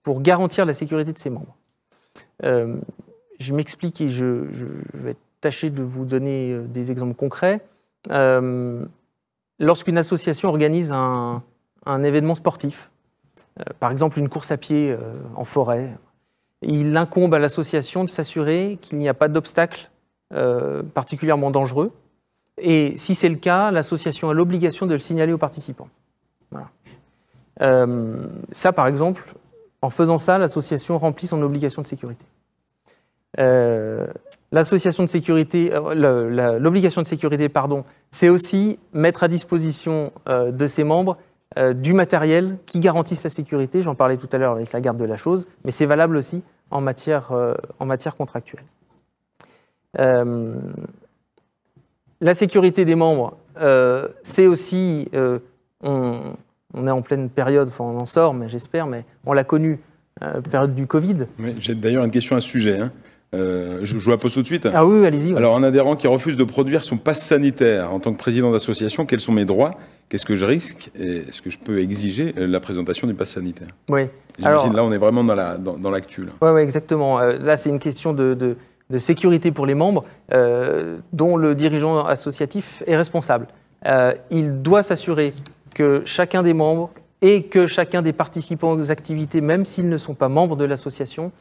pour garantir la sécurité de ses membres. Euh, je m'explique et je, vais tâcher de vous donner euh, des exemples concrets. Euh, lorsqu'une association organise un, événement sportif, par exemple une course à pied en forêt, il incombe à l'association de s'assurer qu'il n'y a pas d'obstacle particulièrement dangereux. Et si c'est le cas, l'association a l'obligation de le signaler aux participants. ça, par exemple, en faisant ça, l'association remplit son obligation de sécurité. Euh, l'association de sécurité, euh, l'obligation de sécurité, pardon, c'est aussi mettre à disposition euh, de ses membres du matériel qui garantisse la sécurité. J'en parlais tout à l'heure avec la garde de la chose, mais c'est valable aussi en matière, en matière contractuelle. la sécurité des membres, c'est aussi on est en pleine période, enfin on en sort, mais j'espère, mais on l'a connu, euh, période du Covid. J'ai d'ailleurs une question à ce sujet. Hein. Euh, je, vous la pose tout de suite. Ah oui, allez-y. Alors, un adhérent qui refuse de produire son passe sanitaire en tant que président d'association, quels sont mes droits Qu'est-ce que je risque Est-ce que je peux exiger euh, la présentation du passe sanitaire Oui. J'imagine, là, on est vraiment dans l'actu. La, dans, oui, exactement. là, c'est une question de, sécurité pour les membres, dont le dirigeant associatif est responsable. il doit s'assurer que chacun des membres et que chacun des participants aux activités, même s'ils ne sont pas membres de l'association,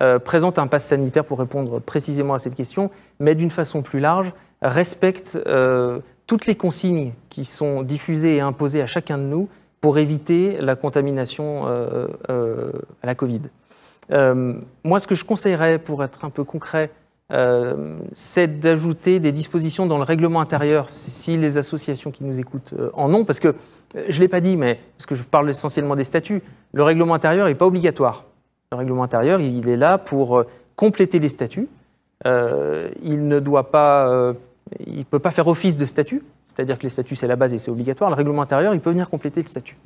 euh, présente un pass sanitaire pour répondre précisément à cette question, mais d'une façon plus large, respecte euh, toutes les consignes qui sont diffusées et imposées à chacun de nous pour éviter la contamination euh, à la Covid. moi, ce que je conseillerais, pour être un peu concret, euh, c'est d'ajouter des dispositions dans le règlement intérieur, si les associations qui nous écoutent euh, en ont, parce que euh, je ne l'ai pas dit, mais parce que je parle essentiellement des statuts, le règlement intérieur n'est pas obligatoire. Le règlement intérieur, il, est là pour compléter les statuts. il ne doit pas, il peut pas faire office de statut, c'est-à-dire que les statuts c'est la base et c'est obligatoire. Le règlement intérieur, il peut venir compléter le statut.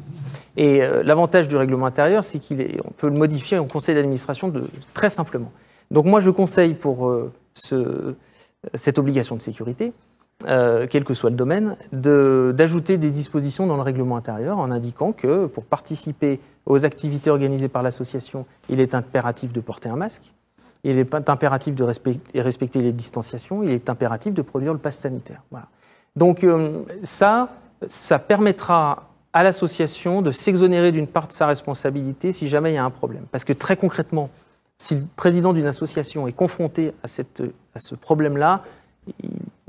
Et l'avantage du règlement intérieur, c'est qu'on peut le modifier au conseil d'administration très simplement. Donc moi, je conseille pour euh, cette obligation de sécurité, euh, quel que soit le domaine, d'ajouter des dispositions dans le règlement intérieur en indiquant que pour participer aux activités organisées par l'association, il est impératif de porter un masque, il est impératif de respecter, les distanciations, il est impératif de produire le passe sanitaire. Donc euh, ça, ça permettra à l'association de s'exonérer d'une part de sa responsabilité si jamais il y a un problème. Parce que très concrètement, si le président d'une association est confronté à, cette, à ce problème-là, il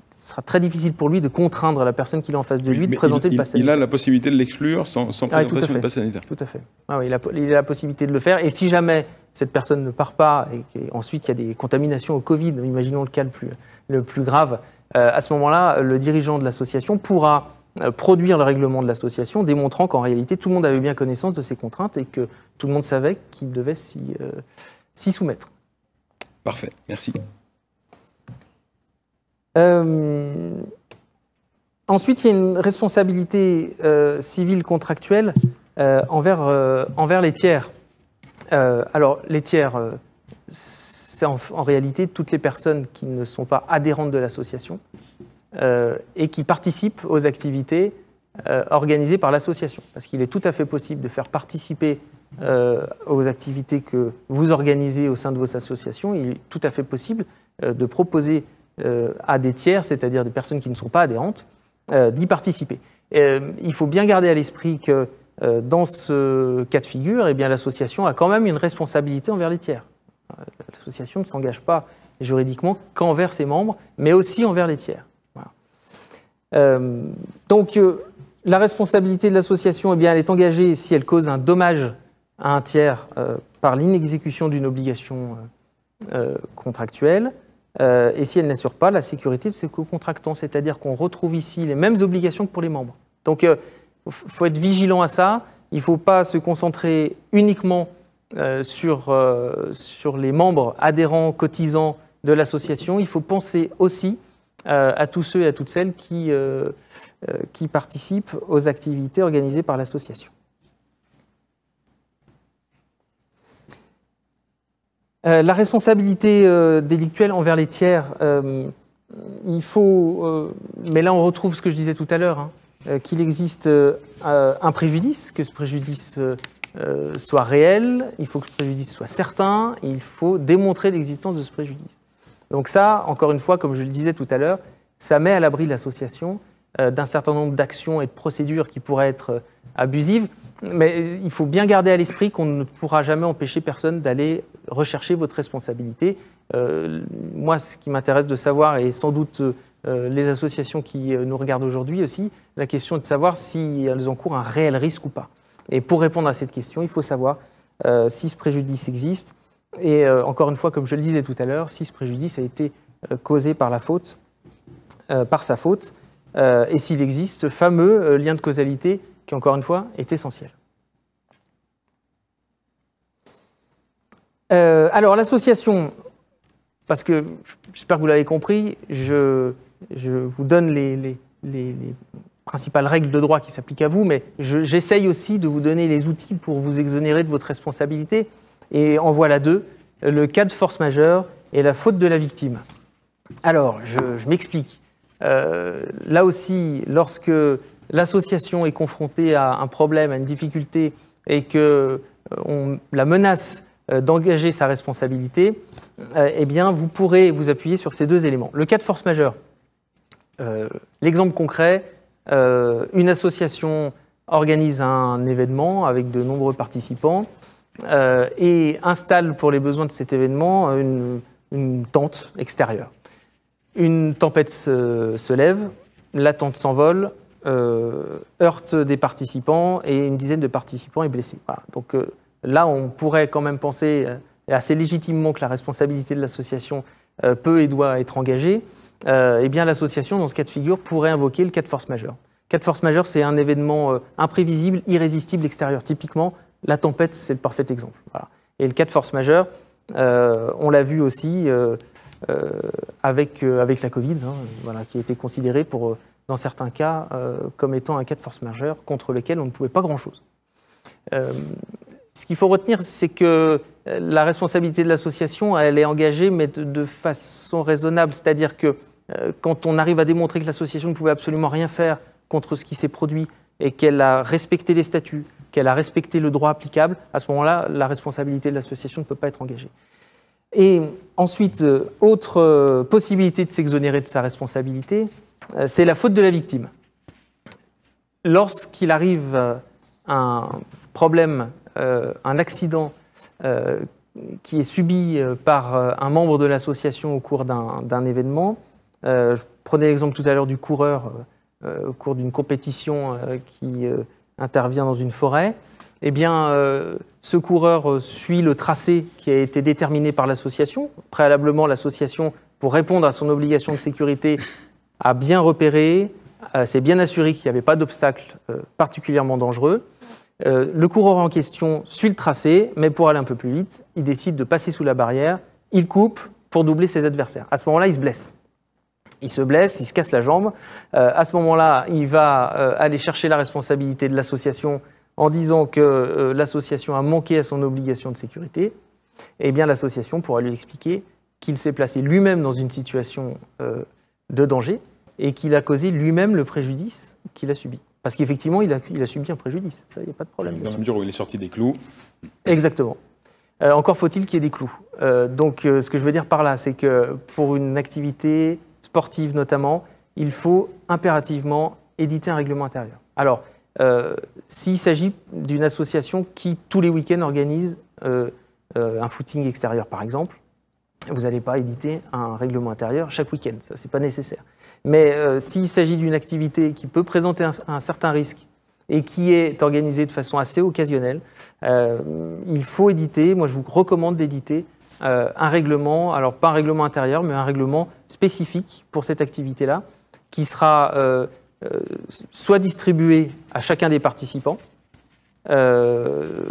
sera très difficile pour lui de contraindre la personne qui est en face de lui de présenter le pass sanitaire. Il a la possibilité de l'exclure sans, sans ah présentation de pass sanitaire. Tout à fait. Ah il, a, la possibilité de le faire. Et si jamais cette personne ne part pas et qu'ensuite il y a des contaminations au Covid, imaginons le cas le plus, le plus grave, euh, à ce moment-là, le dirigeant de l'association pourra euh, produire le règlement de l'association démontrant qu'en réalité tout le monde avait bien connaissance de ces contraintes et que tout le monde savait qu'il devait s'y... Euh, s'y soumettre. Parfait, merci. Euh, ensuite, il y a une responsabilité euh, civile contractuelle euh, envers, envers les tiers. alors, les tiers, c'est en, réalité toutes les personnes qui ne sont pas adhérentes de l'association et qui participent aux activités organisées par l'association. Parce qu'il est tout à fait possible de faire participer euh, aux activités que vous organisez au sein de vos associations, il est tout à fait possible euh, de proposer euh, à des tiers, c'est-à-dire des personnes qui ne sont pas adhérentes, d'y participer. il faut bien garder à l'esprit que dans ce cas de figure, eh l'association a quand même une responsabilité envers les tiers. L'association ne s'engage pas juridiquement qu'envers ses membres, mais aussi envers les tiers. donc la responsabilité de l'association, eh elle est engagée si elle cause un dommage à un tiers euh, par l'inexécution d'une obligation euh, euh, contractuelle, et si elle n'assure pas la sécurité de ses co-contractants, c'est-à-dire qu'on retrouve ici les mêmes obligations que pour les membres. Donc il faut être vigilant à ça, il ne faut pas se concentrer uniquement sur, sur les membres adhérents, cotisants de l'association, il faut penser aussi à tous ceux et à toutes celles qui, qui participent aux activités organisées par l'association. Euh, la responsabilité euh, délictuelle envers les tiers, euh, il faut. mais là, on retrouve ce que je disais tout à l'heure, hein, qu'il existe un préjudice, que ce préjudice soit réel, il faut que ce préjudice soit certain, il faut démontrer l'existence de ce préjudice. Donc, ça, encore une fois, comme je le disais tout à l'heure, ça met à l'abri l'association euh, d'un certain nombre d'actions et de procédures qui pourraient être euh, abusives. Mais il faut bien garder à l'esprit qu'on ne pourra jamais empêcher personne d'aller rechercher votre responsabilité. Euh, moi, ce qui m'intéresse de savoir, et sans doute les associations qui nous regardent aujourd'hui aussi, la question est de savoir si elles encourent un réel risque ou pas. Et pour répondre à cette question, il faut savoir si ce préjudice existe. Et encore une fois, comme je le disais tout à l'heure, si ce préjudice a été causé par la faute, par sa faute. Euh, et s'il existe ce fameux euh, lien de causalité qui, encore une fois, est essentiel. Euh, alors, l'association, parce que j'espère que vous l'avez compris, je, vous donne les, principales règles de droit qui s'appliquent à vous, mais j'essaye aussi de vous donner les outils pour vous exonérer de votre responsabilité. Et en voilà deux, le cas de force majeure et la faute de la victime. Alors, je m'explique. Euh, là aussi, lorsque l'association est confrontée à un problème, à une difficulté, et que euh, on, la menace euh, d'engager sa responsabilité, eh bien, vous pourrez vous appuyer sur ces deux éléments. Le cas de force majeure. L'exemple concret, une association organise un événement avec de nombreux participants et installe pour les besoins de cet événement une tente extérieure. Une tempête se, lève, la tente s'envole, euh, heurte des participants et une dizaine de participants est blessée. Donc euh, là, on pourrait quand même penser euh, assez légitimement que la responsabilité de l'association peut et doit être engagée. eh bien, l'association, dans ce cas de figure, pourrait invoquer le cas de force majeure. Cas de force majeure, c'est un événement imprévisible, irrésistible extérieur. Typiquement, la tempête, c'est le parfait exemple. Et le cas de force majeure, on l'a vu aussi, euh, euh, avec, la Covid, hein, qui a été considérée pour, euh, dans certains cas, comme étant un cas de force majeure contre lequel on ne pouvait pas grand-chose. ce qu'il faut retenir, c'est que la responsabilité de l'association, elle est engagée, mais de façon raisonnable. C'est-à-dire que quand on arrive à démontrer que l'association ne pouvait absolument rien faire contre ce qui s'est produit et qu'elle a respecté les statuts, qu'elle a respecté le droit applicable, à ce moment-là, la responsabilité de l'association ne peut pas être engagée. Et ensuite, euh, autre euh, possibilité de s'exonérer de sa responsabilité, euh, c'est la faute de la victime. Lorsqu'il arrive un problème, un accident qui est subi par un membre de l'association au cours d'un événement, je prenais l'exemple tout à l'heure du coureur au cours d'une compétition qui intervient dans une forêt eh bien, euh, ce coureur euh, suit le tracé qui a été déterminé par l'association. Préalablement, l'association, pour répondre à son obligation de sécurité, a bien repéré, euh, s'est bien assuré qu'il n'y avait pas d'obstacle particulièrement dangereux. le coureur en question suit le tracé, mais pour aller un peu plus vite, il décide de passer sous la barrière, il coupe pour doubler ses adversaires. À ce moment-là, il se blesse. Il se blesse, il se casse la jambe. à ce moment-là, il va aller chercher la responsabilité de l'association en disant que euh, l'association a manqué à son obligation de sécurité, eh bien l'association pourra lui expliquer qu'il s'est placé lui-même dans une situation euh, de danger et qu'il a causé lui-même le préjudice qu'il a subi. Parce qu'effectivement, il a, subi un préjudice, ça, il n'y a pas de problème. Dans la mesure où il est sorti des clous. Exactement. Euh, encore faut-il qu'il y ait des clous. donc ce que je veux dire par là, c'est que pour une activité sportive notamment, il faut impérativement éditer un règlement intérieur. Alors, euh, s'il s'agit d'une association qui, tous les week-ends, organise euh, euh, un footing extérieur, par exemple, vous n'allez pas éditer un règlement intérieur chaque week-end, ça, c'est pas nécessaire. Mais s'il s'agit d'une activité qui peut présenter un, un, certain risque et qui est organisée de façon assez occasionnelle, il faut éditer, moi je vous recommande d'éditer un règlement, alors pas un règlement intérieur, mais un règlement spécifique pour cette activité-là, qui sera euh, soit distribué à chacun des participants. Euh,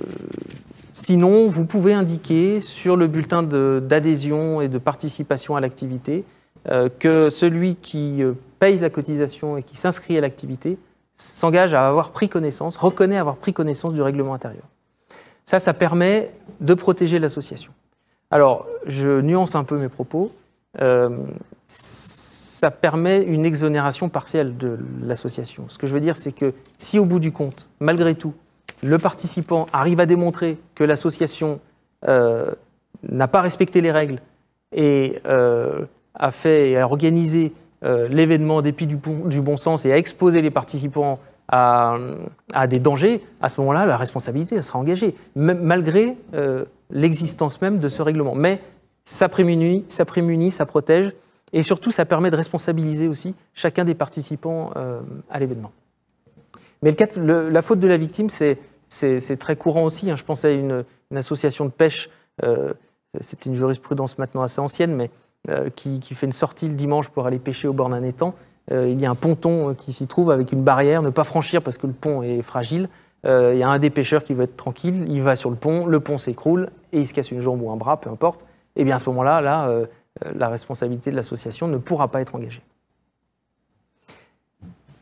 sinon, vous pouvez indiquer sur le bulletin d'adhésion et de participation à l'activité euh, que celui qui paye la cotisation et qui s'inscrit à l'activité s'engage à avoir pris connaissance, reconnaît avoir pris connaissance du règlement intérieur. Ça, ça permet de protéger l'association. Alors, je nuance un peu mes propos ça permet une exonération partielle de l'association. Ce que je veux dire, c'est que si au bout du compte, malgré tout, le participant arrive à démontrer que l'association euh, n'a pas respecté les règles et euh, a fait a organisé euh, l'événement au dépit du bon, sens et a exposé les participants à, des dangers, à ce moment-là, la responsabilité sera engagée, malgré l'existence même de ce règlement. Mais ça prémunit, ça prémunit, ça protège. Et surtout, ça permet de responsabiliser aussi chacun des participants euh, à l'événement. Mais le la faute de la victime, c'est très courant aussi. Hein. Je pense à une, association de pêche, euh, c'est une jurisprudence maintenant assez ancienne, mais euh, qui, fait une sortie le dimanche pour aller pêcher au bord d'un étang. Euh, il y a un ponton qui s'y trouve avec une barrière, ne pas franchir parce que le pont est fragile. Il y a un des pêcheurs qui veut être tranquille, il va sur le pont, le pont s'écroule et il se casse une jambe ou un bras, peu importe. Et bien à ce moment-là, là, là euh, la responsabilité de l'association ne pourra pas être engagée.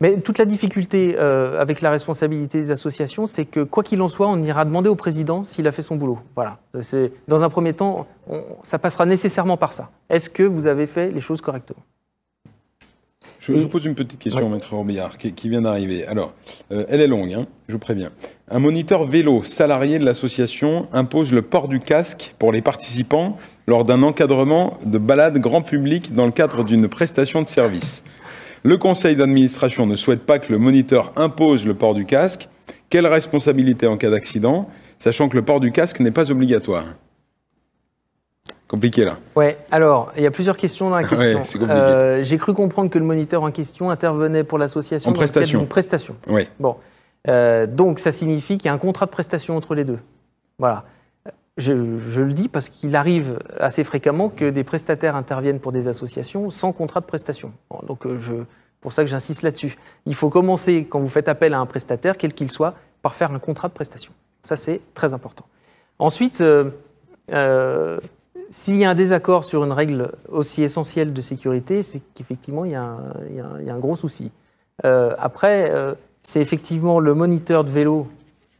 Mais toute la difficulté euh, avec la responsabilité des associations, c'est que quoi qu'il en soit, on ira demander au président s'il a fait son boulot. Voilà. Dans un premier temps, ça passera nécessairement par ça. Est-ce que vous avez fait les choses correctement je, vous pose une petite question, Maître Robillard, qui, vient d'arriver. Alors, euh, elle est longue, hein, je vous préviens. Un moniteur vélo salarié de l'association impose le port du casque pour les participants lors d'un encadrement de balade grand public dans le cadre d'une prestation de service. Le conseil d'administration ne souhaite pas que le moniteur impose le port du casque. Quelle responsabilité en cas d'accident, sachant que le port du casque n'est pas obligatoire Compliqué là. Ouais, alors, il y a plusieurs questions dans la [LAUGHS] question. Euh, j'ai cru comprendre que le moniteur en question intervenait pour l'association. En prestation. prestation. Bon. Euh, donc, ça signifie qu'il y a un contrat de prestation entre les deux. Voilà. Je, le dis parce qu'il arrive assez fréquemment que des prestataires interviennent pour des associations sans contrat de prestation. donc, euh, je, pour ça que j'insiste là-dessus. Il faut commencer, quand vous faites appel à un prestataire, quel qu'il soit, par faire un contrat de prestation. Ça, c'est très important. Ensuite, s'il y a un désaccord sur une règle aussi essentielle de sécurité, c'est qu'effectivement, il, y a un gros souci. Euh, après, euh, c'est effectivement le moniteur de vélo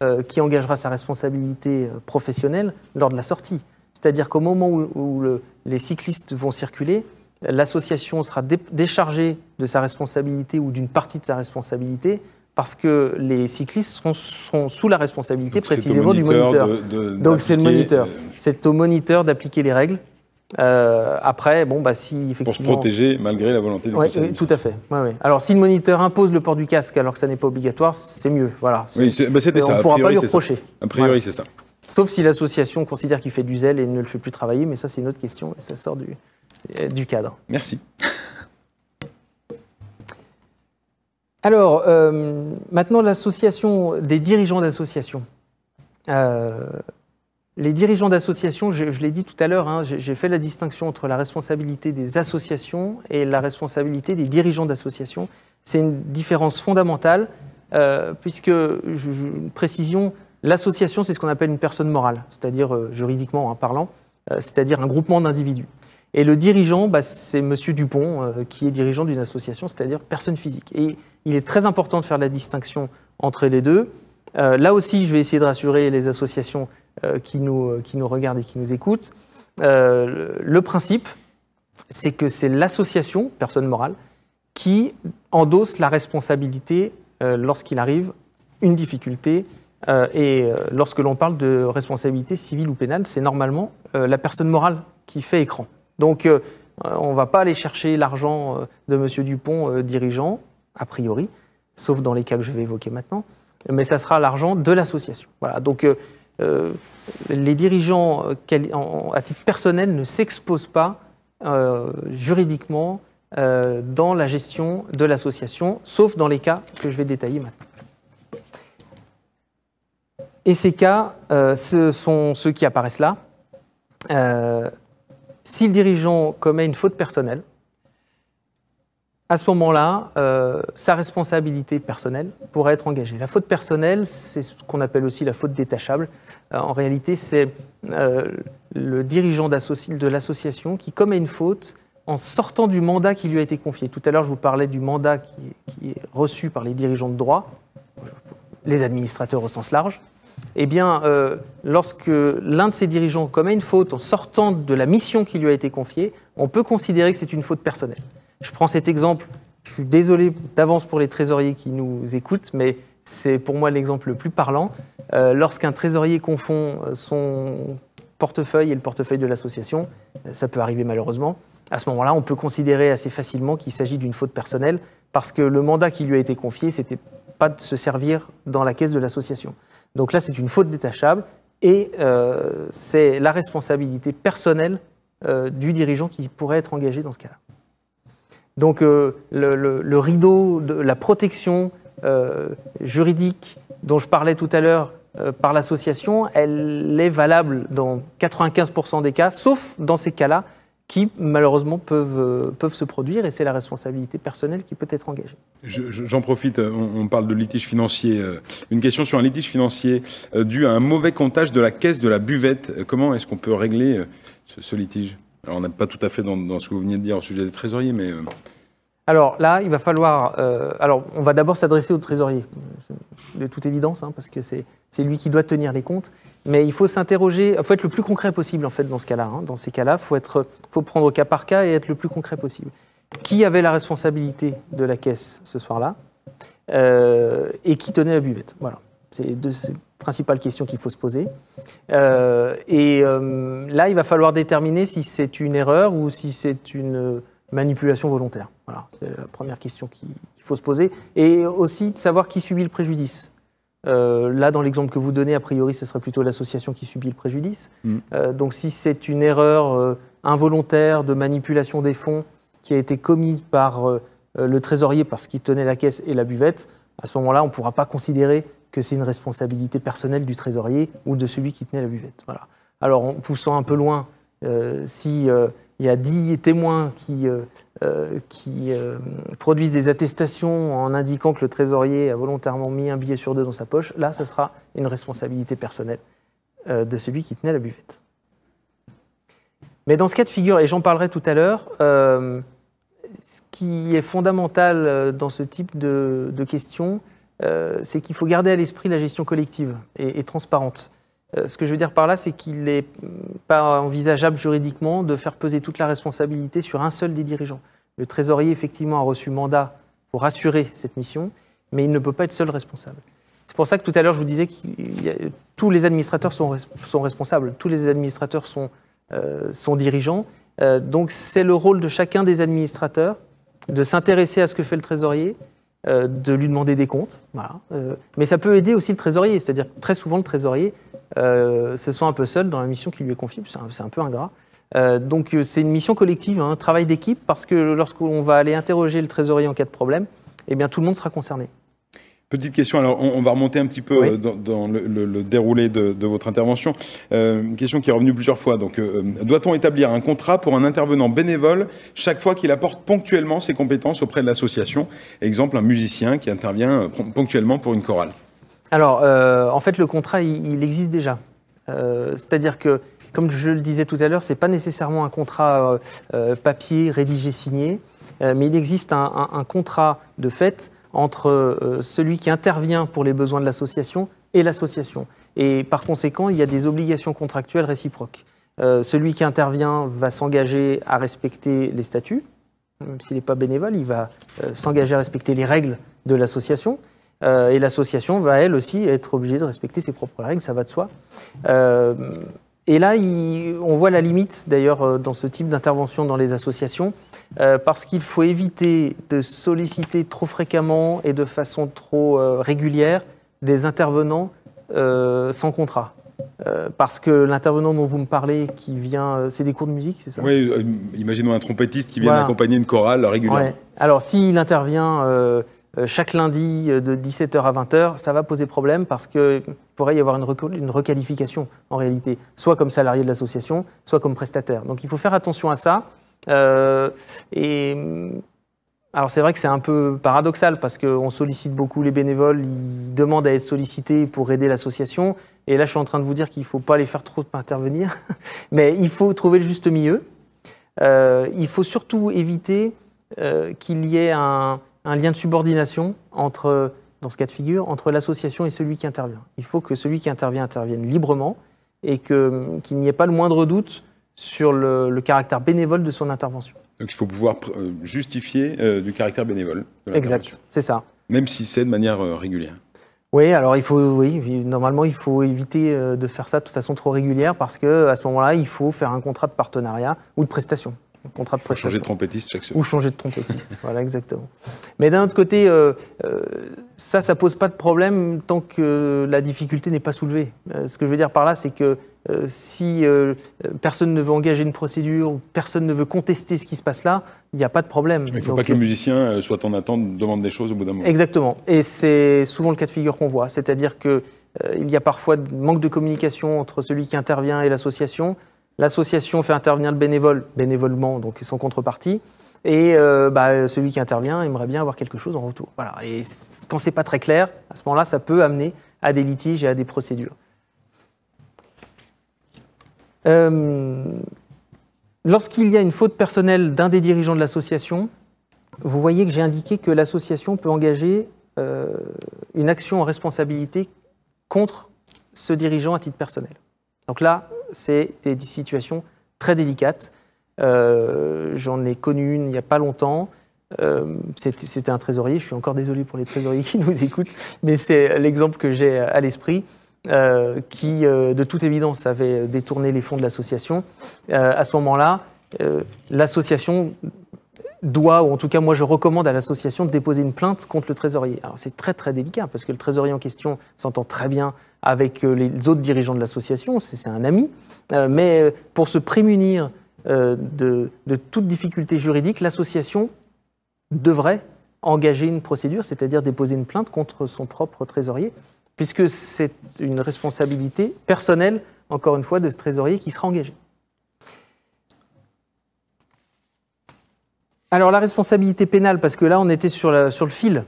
euh, qui engagera sa responsabilité professionnelle lors de la sortie. C'est-à-dire qu'au moment où, les cyclistes vont circuler, l'association sera déchargée de sa responsabilité ou d'une partie de sa responsabilité parce que les cyclistes sont, sous la responsabilité précisément du moniteur. Donc c'est le moniteur. Euh, c'est au moniteur d'appliquer les règles. Euh, après, bon, bah, si effectivement... Pour se protéger malgré la volonté du ouais, Oui, tout à fait. Ouais, Alors, si le moniteur impose le port du casque alors que ça n'est pas obligatoire, c'est mieux. Voilà. Bah, on ne pourra priori, pas lui reprocher. A priori, c'est ça. Sauf si l'association considère qu'il fait du zèle et ne le fait plus travailler, mais ça, c'est une autre question. Ça sort du, euh, du cadre. Merci. Alors, euh, maintenant, l'association des dirigeants d'associations. les dirigeants d'associations, euh, je, l'ai dit tout à l'heure, hein, j'ai fait la distinction entre la responsabilité des associations et la responsabilité des dirigeants d'associations. C'est une différence fondamentale, euh, puisque, précision, l'association, c'est ce qu'on appelle une personne morale, c'est-à-dire juridiquement parlant, c'est-à-dire un groupement d'individus. Et le dirigeant, bah, c'est Monsieur Dupont, euh, qui est dirigeant d'une association, c'est-à-dire personne physique. Et il est très important de faire la distinction entre les deux. Euh, là aussi, je vais essayer de rassurer les associations euh, qui, nous, qui nous regardent et qui nous écoutent. le principe, c'est que c'est l'association, personne morale, qui endosse la responsabilité lorsqu'il arrive une difficulté. et lorsque l'on parle de responsabilité civile ou pénale, c'est normalement la personne morale qui fait écran. Donc, euh, euh, on ne va pas aller chercher l'argent euh, de M. Dupont, dirigeant, a priori, sauf dans les cas que je vais évoquer maintenant, mais ça sera l'argent de l'association. Voilà, donc les dirigeants, à titre personnel, ne s'exposent pas juridiquement dans la gestion de l'association, sauf dans les cas que je vais détailler maintenant. Et ces cas, ce sont ceux qui apparaissent là. Si le dirigeant commet une faute personnelle, à ce moment-là, euh, sa responsabilité personnelle pourrait être engagée. La faute personnelle, c'est ce qu'on appelle aussi la faute détachable. Euh, en réalité, c'est euh, le dirigeant de l'association qui commet une faute en sortant du mandat qui lui a été confié. Tout à l'heure, je vous parlais du mandat qui est reçu par les dirigeants de droit, les administrateurs au sens large eh bien, euh, lorsque l'un de ses dirigeants commet une faute en sortant de la mission qui lui a été confiée, on peut considérer que c'est une faute personnelle. Je prends cet exemple, je suis désolé d'avance pour les trésoriers qui nous écoutent, mais c'est pour moi l'exemple le plus parlant. Euh, lorsqu'un trésorier confond euh, son portefeuille et le portefeuille de l'association, ça peut arriver malheureusement, à ce moment-là, on peut considérer assez facilement qu'il s'agit d'une faute personnelle parce que le mandat qui lui a été confié, n'était pas de se servir dans la caisse de l'association. Donc là, c'est une faute détachable et euh, c'est la responsabilité personnelle euh, du dirigeant qui pourrait être engagé dans ce cas-là. Donc euh, le, rideau de la protection juridique dont je parlais tout à l'heure par l'association, elle est valable dans 95% des cas, sauf dans ces cas-là qui malheureusement peuvent, euh, peuvent se produire et c'est la responsabilité personnelle qui peut être engagée. J'en profite, euh, on, parle de litige financier. Euh, une question sur un litige financier dû à un mauvais comptage de la caisse de la buvette. Comment est-ce qu'on peut régler ce, litige Alors on n'est pas tout à fait dans, dans, ce que vous venez de dire au sujet des trésoriers, mais... Alors là, il va falloir. Euh, alors, on va d'abord s'adresser au trésorier, de toute évidence, hein, parce que c'est lui qui doit tenir les comptes. Mais il faut s'interroger. Il faut être le plus concret possible, en fait, dans ce cas-là. Hein. Dans ces cas-là, il faut, être, faut prendre au cas par cas et être le plus concret possible. Qui avait la responsabilité de la caisse ce soir-là euh, Et qui tenait la buvette Voilà. C'est deux principales questions qu'il faut se poser. Euh, et là, il va falloir déterminer si c'est une erreur ou si c'est une manipulation volontaire Voilà, c'est la première question qu'il faut se poser. Et aussi de savoir qui subit le préjudice. Euh, là, dans l'exemple que vous donnez, a priori, ce serait plutôt l'association qui subit le préjudice. Mm. Euh, donc si c'est une erreur euh, involontaire de manipulation des fonds qui a été commise par le trésorier parce qu'il tenait la caisse et la buvette, à ce moment-là, on ne pourra pas considérer que c'est une responsabilité personnelle du trésorier ou de celui qui tenait la buvette. Voilà. Alors, en poussant un peu loin, si il y a dix témoins qui, euh, euh, euh, produisent des attestations en indiquant que le trésorier a volontairement mis un billet sur deux dans sa poche, là, ce sera une responsabilité personnelle de celui qui tenait la buvette. Mais dans ce cas de figure, et j'en parlerai tout à l'heure, ce qui est fondamental dans ce type de, de questions, c'est qu'il faut garder à l'esprit la gestion collective et transparente. Euh, ce que je veux dire par là, c'est qu'il n'est pas envisageable juridiquement de faire peser toute la responsabilité sur un seul des dirigeants. Le trésorier, effectivement, a reçu mandat pour assurer cette mission, mais il ne peut pas être seul responsable. C'est pour ça que tout à l'heure, je vous disais que tous les administrateurs sont, responsables, tous les administrateurs sont, euh, dirigeants. Euh, donc c'est le rôle de chacun des administrateurs de s'intéresser à ce que fait le trésorier, euh, de lui demander des comptes. Euh, mais ça peut aider aussi le trésorier, c'est-à-dire très souvent le trésorier euh, se sent un peu seul dans la mission qui lui est confiée, c'est un, peu ingrat. donc c'est une mission collective, hein, un travail d'équipe, parce que lorsqu'on va aller interroger le trésorier en cas de problème, eh bien tout le monde sera concerné. Petite question, alors on, va remonter un petit peu euh, dans, le, déroulé de, votre intervention. Euh, une question qui est revenue plusieurs fois. Donc, euh, doit-on établir un contrat pour un intervenant bénévole chaque fois qu'il apporte ponctuellement ses compétences auprès de l'association Exemple, un musicien qui intervient ponctuellement pour une chorale. Alors, en fait, le contrat, il, existe déjà. C'est-à-dire que, comme je le disais tout à l'heure, ce n'est pas nécessairement un contrat papier, rédigé, signé, mais il existe un, un contrat de fait entre euh, celui qui intervient pour les besoins de l'association et l'association. Et par conséquent, il y a des obligations contractuelles réciproques. Euh, celui qui intervient va s'engager à respecter les statuts, même s'il n'est pas bénévole, il va euh, s'engager à respecter les règles de l'association. et l'association va elle aussi être obligée de respecter ses propres règles, ça va de soi. Et là, on voit la limite, d'ailleurs, euh, dans ce type d'intervention dans les associations, euh, parce qu'il faut éviter de solliciter trop fréquemment et de façon trop euh, régulière des intervenants sans contrat. parce que l'intervenant dont vous me parlez, qui vient, c'est des cours de musique, c'est ça Oui, imaginons un trompettiste qui vient accompagner une chorale régulièrement. Alors, s'il intervient euh, chaque lundi euh, de 17h à 20h, ça va poser problème parce qu'il pourrait y avoir une, requalification en réalité, soit comme salarié de l'association, soit comme prestataire. Donc il faut faire attention à ça. Euh, et mm, alors c'est vrai que c'est un peu paradoxal parce qu'on sollicite beaucoup les bénévoles, ils demandent à être sollicités pour aider l'association. Et là, je suis en train de vous dire qu'il ne faut pas les faire trop intervenir, [LAUGHS] mais il faut trouver le juste milieu. il faut surtout éviter qu'il y ait un, un lien de subordination entre, dans ce cas de figure, entre l'association et celui qui intervient. Il faut que celui qui intervient intervienne librement et qu'il n'y ait pas le moindre doute sur le, caractère bénévole de son intervention. Donc il faut pouvoir euh, justifier euh, du caractère bénévole. exact, c'est ça. Même si c'est de manière euh, régulière. Oui, alors il faut, oui, normalement il faut éviter de faire ça de façon trop régulière parce que à ce moment-là, il faut faire un contrat de partenariat ou de prestation contrat changer de trompettiste chaque semaine. Ou changer de trompettiste, [LAUGHS] voilà, exactement. Mais d'un autre côté, euh, euh, ça, ça pose pas de problème tant que la difficulté n'est pas soulevée. Euh, ce que je veux dire par là, c'est que si personne ne veut engager une procédure, ou personne ne veut contester ce qui se passe là, il n'y a pas de problème. il ne faut pas que le musicien soit en attente, demande des choses au bout d'un moment. Exactement. Et c'est souvent le cas de figure qu'on voit. C'est-à-dire qu'il il y a parfois manque de communication entre celui qui intervient et l'association. L'association fait intervenir le bénévole, bénévolement, donc sans contrepartie. Et euh, bah, celui qui intervient aimerait bien avoir quelque chose en retour. Voilà. Et quand n'est pas très clair, à ce moment-là, ça peut amener à des litiges et à des procédures. Euh, lorsqu'il y a une faute personnelle d'un des dirigeants de l'association, vous voyez que j'ai indiqué que l'association peut engager euh, une action en responsabilité contre ce dirigeant à titre personnel. Donc là, c'est des, situations très délicates. Euh, j'en ai connu une il n'y a pas longtemps. Euh, c'était un trésorier, je suis encore désolé pour les trésoriers [LAUGHS] qui nous écoutent, mais c'est l'exemple que j'ai à l'esprit, euh, qui de toute évidence avait détourné les fonds de l'association. à ce moment-là, l'association doit, ou en tout cas moi je recommande à l'association de déposer une plainte contre le trésorier. Alors c'est très très délicat parce que le trésorier en question s'entend très bien avec euh, les autres dirigeants de l'association, c'est un ami, euh, mais euh, pour se prémunir de, toute difficulté juridique, l'association devrait engager une procédure, c'est-à-dire déposer une plainte contre son propre trésorier, puisque c'est une responsabilité personnelle, encore une fois, de ce trésorier qui sera engagé. Alors la responsabilité pénale, parce que là on était sur, le fil,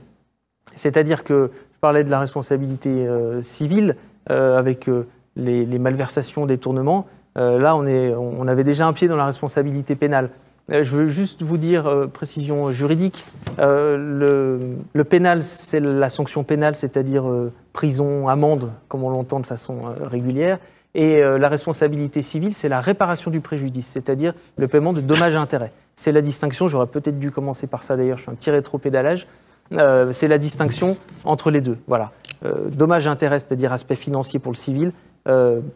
c'est-à-dire que je parlais de la responsabilité euh, civile euh, avec euh, les, les, malversations, détournements. là on, avait déjà un pied dans la responsabilité pénale. je veux juste vous dire, précision juridique, le, le, pénal c'est la sanction pénale, c'est-à-dire prison, amende, comme on l'entend de façon régulière. Et euh, la responsabilité civile, c'est la réparation du préjudice, c'est-à-dire le paiement de dommages à intérêts. C'est la distinction, j'aurais peut-être dû commencer par ça d'ailleurs, je suis un petit rétro-pédalage, euh, c'est la distinction entre les deux. Voilà. Euh, dommages à intérêts, c'est-à-dire aspect financier pour le civil,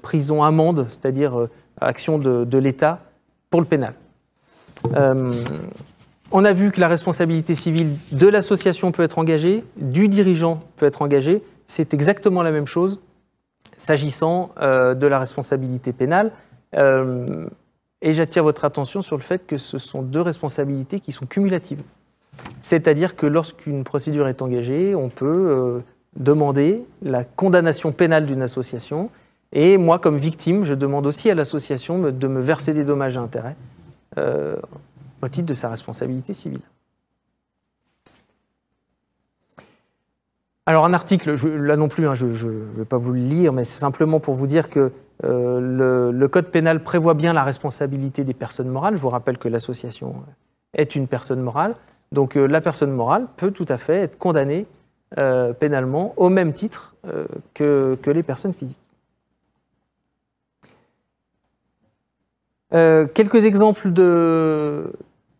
prison, amende, c'est-à-dire action de, de l'État pour le pénal. on a vu que la responsabilité civile de l'association peut être engagée, du dirigeant peut être engagé, c'est exactement la même chose s'agissant euh, de la responsabilité pénale. Euh, et j'attire votre attention sur le fait que ce sont deux responsabilités qui sont cumulatives. C'est-à-dire que lorsqu'une procédure est engagée, on peut euh, demander la condamnation pénale d'une association. Et moi, comme victime, je demande aussi à l'association de me verser des dommages et intérêts au titre de sa responsabilité civile. Alors un article, là non plus, hein, je ne vais pas vous le lire, mais c'est simplement pour vous dire que euh, le, code pénal prévoit bien la responsabilité des personnes morales. Je vous rappelle que l'association est une personne morale. Donc euh, la personne morale peut tout à fait être condamnée euh, pénalement au même titre que, les personnes physiques. quelques exemples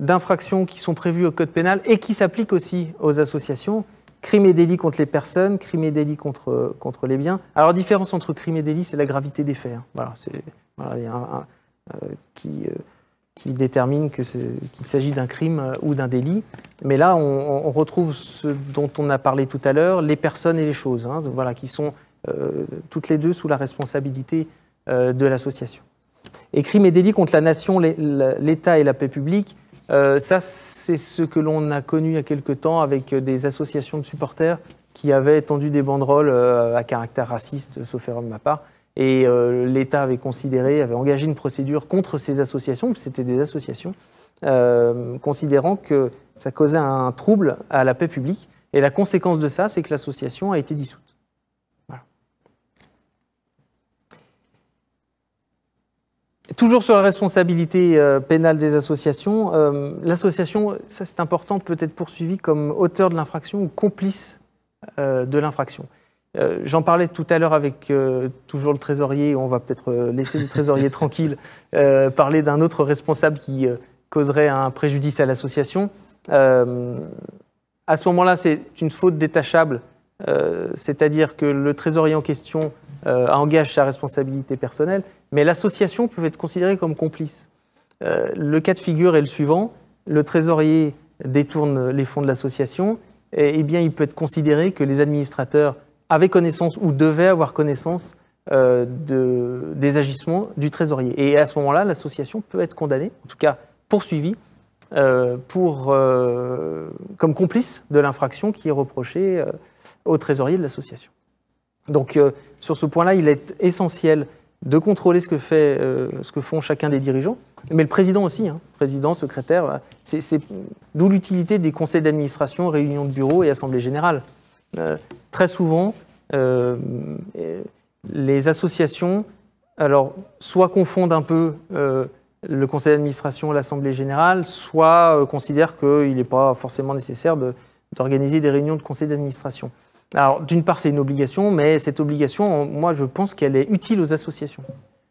d'infractions qui sont prévues au code pénal et qui s'appliquent aussi aux associations. Crime et délit contre les personnes, crime et délit contre, les biens. Alors, la différence entre crime et délit, c'est la gravité des faits. Hein. Voilà, c'est voilà, a un, euh, euh, qui, détermine qu'il s'agit d'un crime euh, ou d'un délit. Mais là, on, retrouve ce dont on a parlé tout à l'heure, les personnes et les choses, hein, voilà, qui sont toutes les deux sous la responsabilité de l'association. Et crimes et délits contre la nation, l'État et la paix publique, euh, ça, c'est ce que l'on a connu il y a quelque temps avec euh, des associations de supporters qui avaient tendu des banderoles euh, à caractère raciste, sauf erreur de ma part. Et l'État avait considéré, avait engagé une procédure contre ces associations, c'était des associations, considérant que ça causait un trouble à la paix publique. Et la conséquence de ça, c'est que l'association a été dissoute. Toujours sur la responsabilité euh, pénale des associations, euh, l'association, ça c'est important, peut être poursuivie comme auteur de l'infraction ou complice euh, de l'infraction. J'en parlais tout à l'heure avec toujours le trésorier, on va peut-être laisser le trésorier [LAUGHS] tranquille, parler d'un autre responsable qui causerait un préjudice à l'association. à ce moment-là, c'est une faute détachable euh, c'est-à-dire que le trésorier en question euh, engage sa responsabilité personnelle, mais l'association peut être considérée comme complice. Euh, le cas de figure est le suivant le trésorier détourne les fonds de l'association, et, eh bien il peut être considéré que les administrateurs avaient connaissance ou devaient avoir connaissance des agissements du trésorier. Et à ce moment-là, l'association peut être condamnée, en tout cas poursuivie, pour, comme complice de l'infraction qui est reprochée au trésorier de l'association. Donc euh, sur ce point-là, il est essentiel de contrôler ce que, fait, euh, ce que font chacun des dirigeants, mais le président aussi, hein. président, secrétaire, euh, c'est d'où l'utilité des conseils d'administration, réunions de bureau et assemblée générale. très souvent, les associations, alors, soit confondent un peu le conseil d'administration et l'assemblée générale, soit considèrent qu'il n'est pas forcément nécessaire d'organiser des réunions de conseil d'administration. Alors, d'une part, c'est une obligation, mais cette obligation, moi, je pense qu'elle est utile aux associations.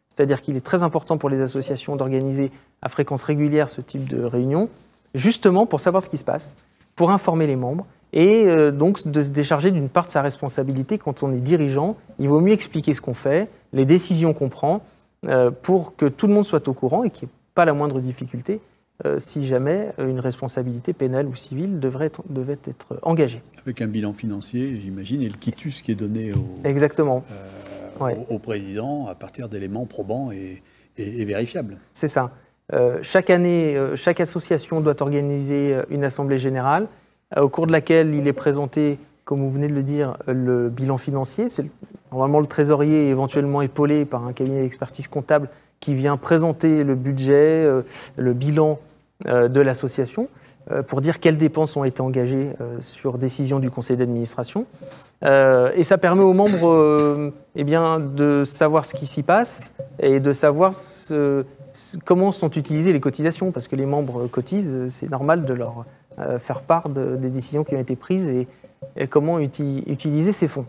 C'est-à-dire qu'il est très important pour les associations d'organiser à fréquence régulière ce type de réunion, justement pour savoir ce qui se passe, pour informer les membres et euh, donc de se décharger d'une part de sa responsabilité quand on est dirigeant. Il vaut mieux expliquer ce qu'on fait, les décisions qu'on prend, euh, pour que tout le monde soit au courant et qu'il n'y ait pas la moindre difficulté. Euh, si jamais une responsabilité pénale ou civile devrait devait être engagée. Avec un bilan financier, j'imagine, et le quitus qui est donné au, Exactement. Euh, au, président à partir d'éléments probants et, vérifiables. C'est ça. Euh, chaque année, chaque association doit organiser une assemblée générale au cours de laquelle il est présenté, comme vous venez de le dire, le bilan financier. C'est normalement le trésorier éventuellement épaulé par un cabinet d'expertise comptable qui vient présenter le budget, euh, le bilan euh, de l'association euh, pour dire quelles dépenses ont été engagées sur décision du conseil d'administration. et ça permet aux membres eh bien, de savoir ce qui s'y passe et de savoir comment sont utilisées les cotisations, parce que les membres cotisent, c'est normal de leur faire part des décisions qui ont été prises et, comment utiliser ces fonds.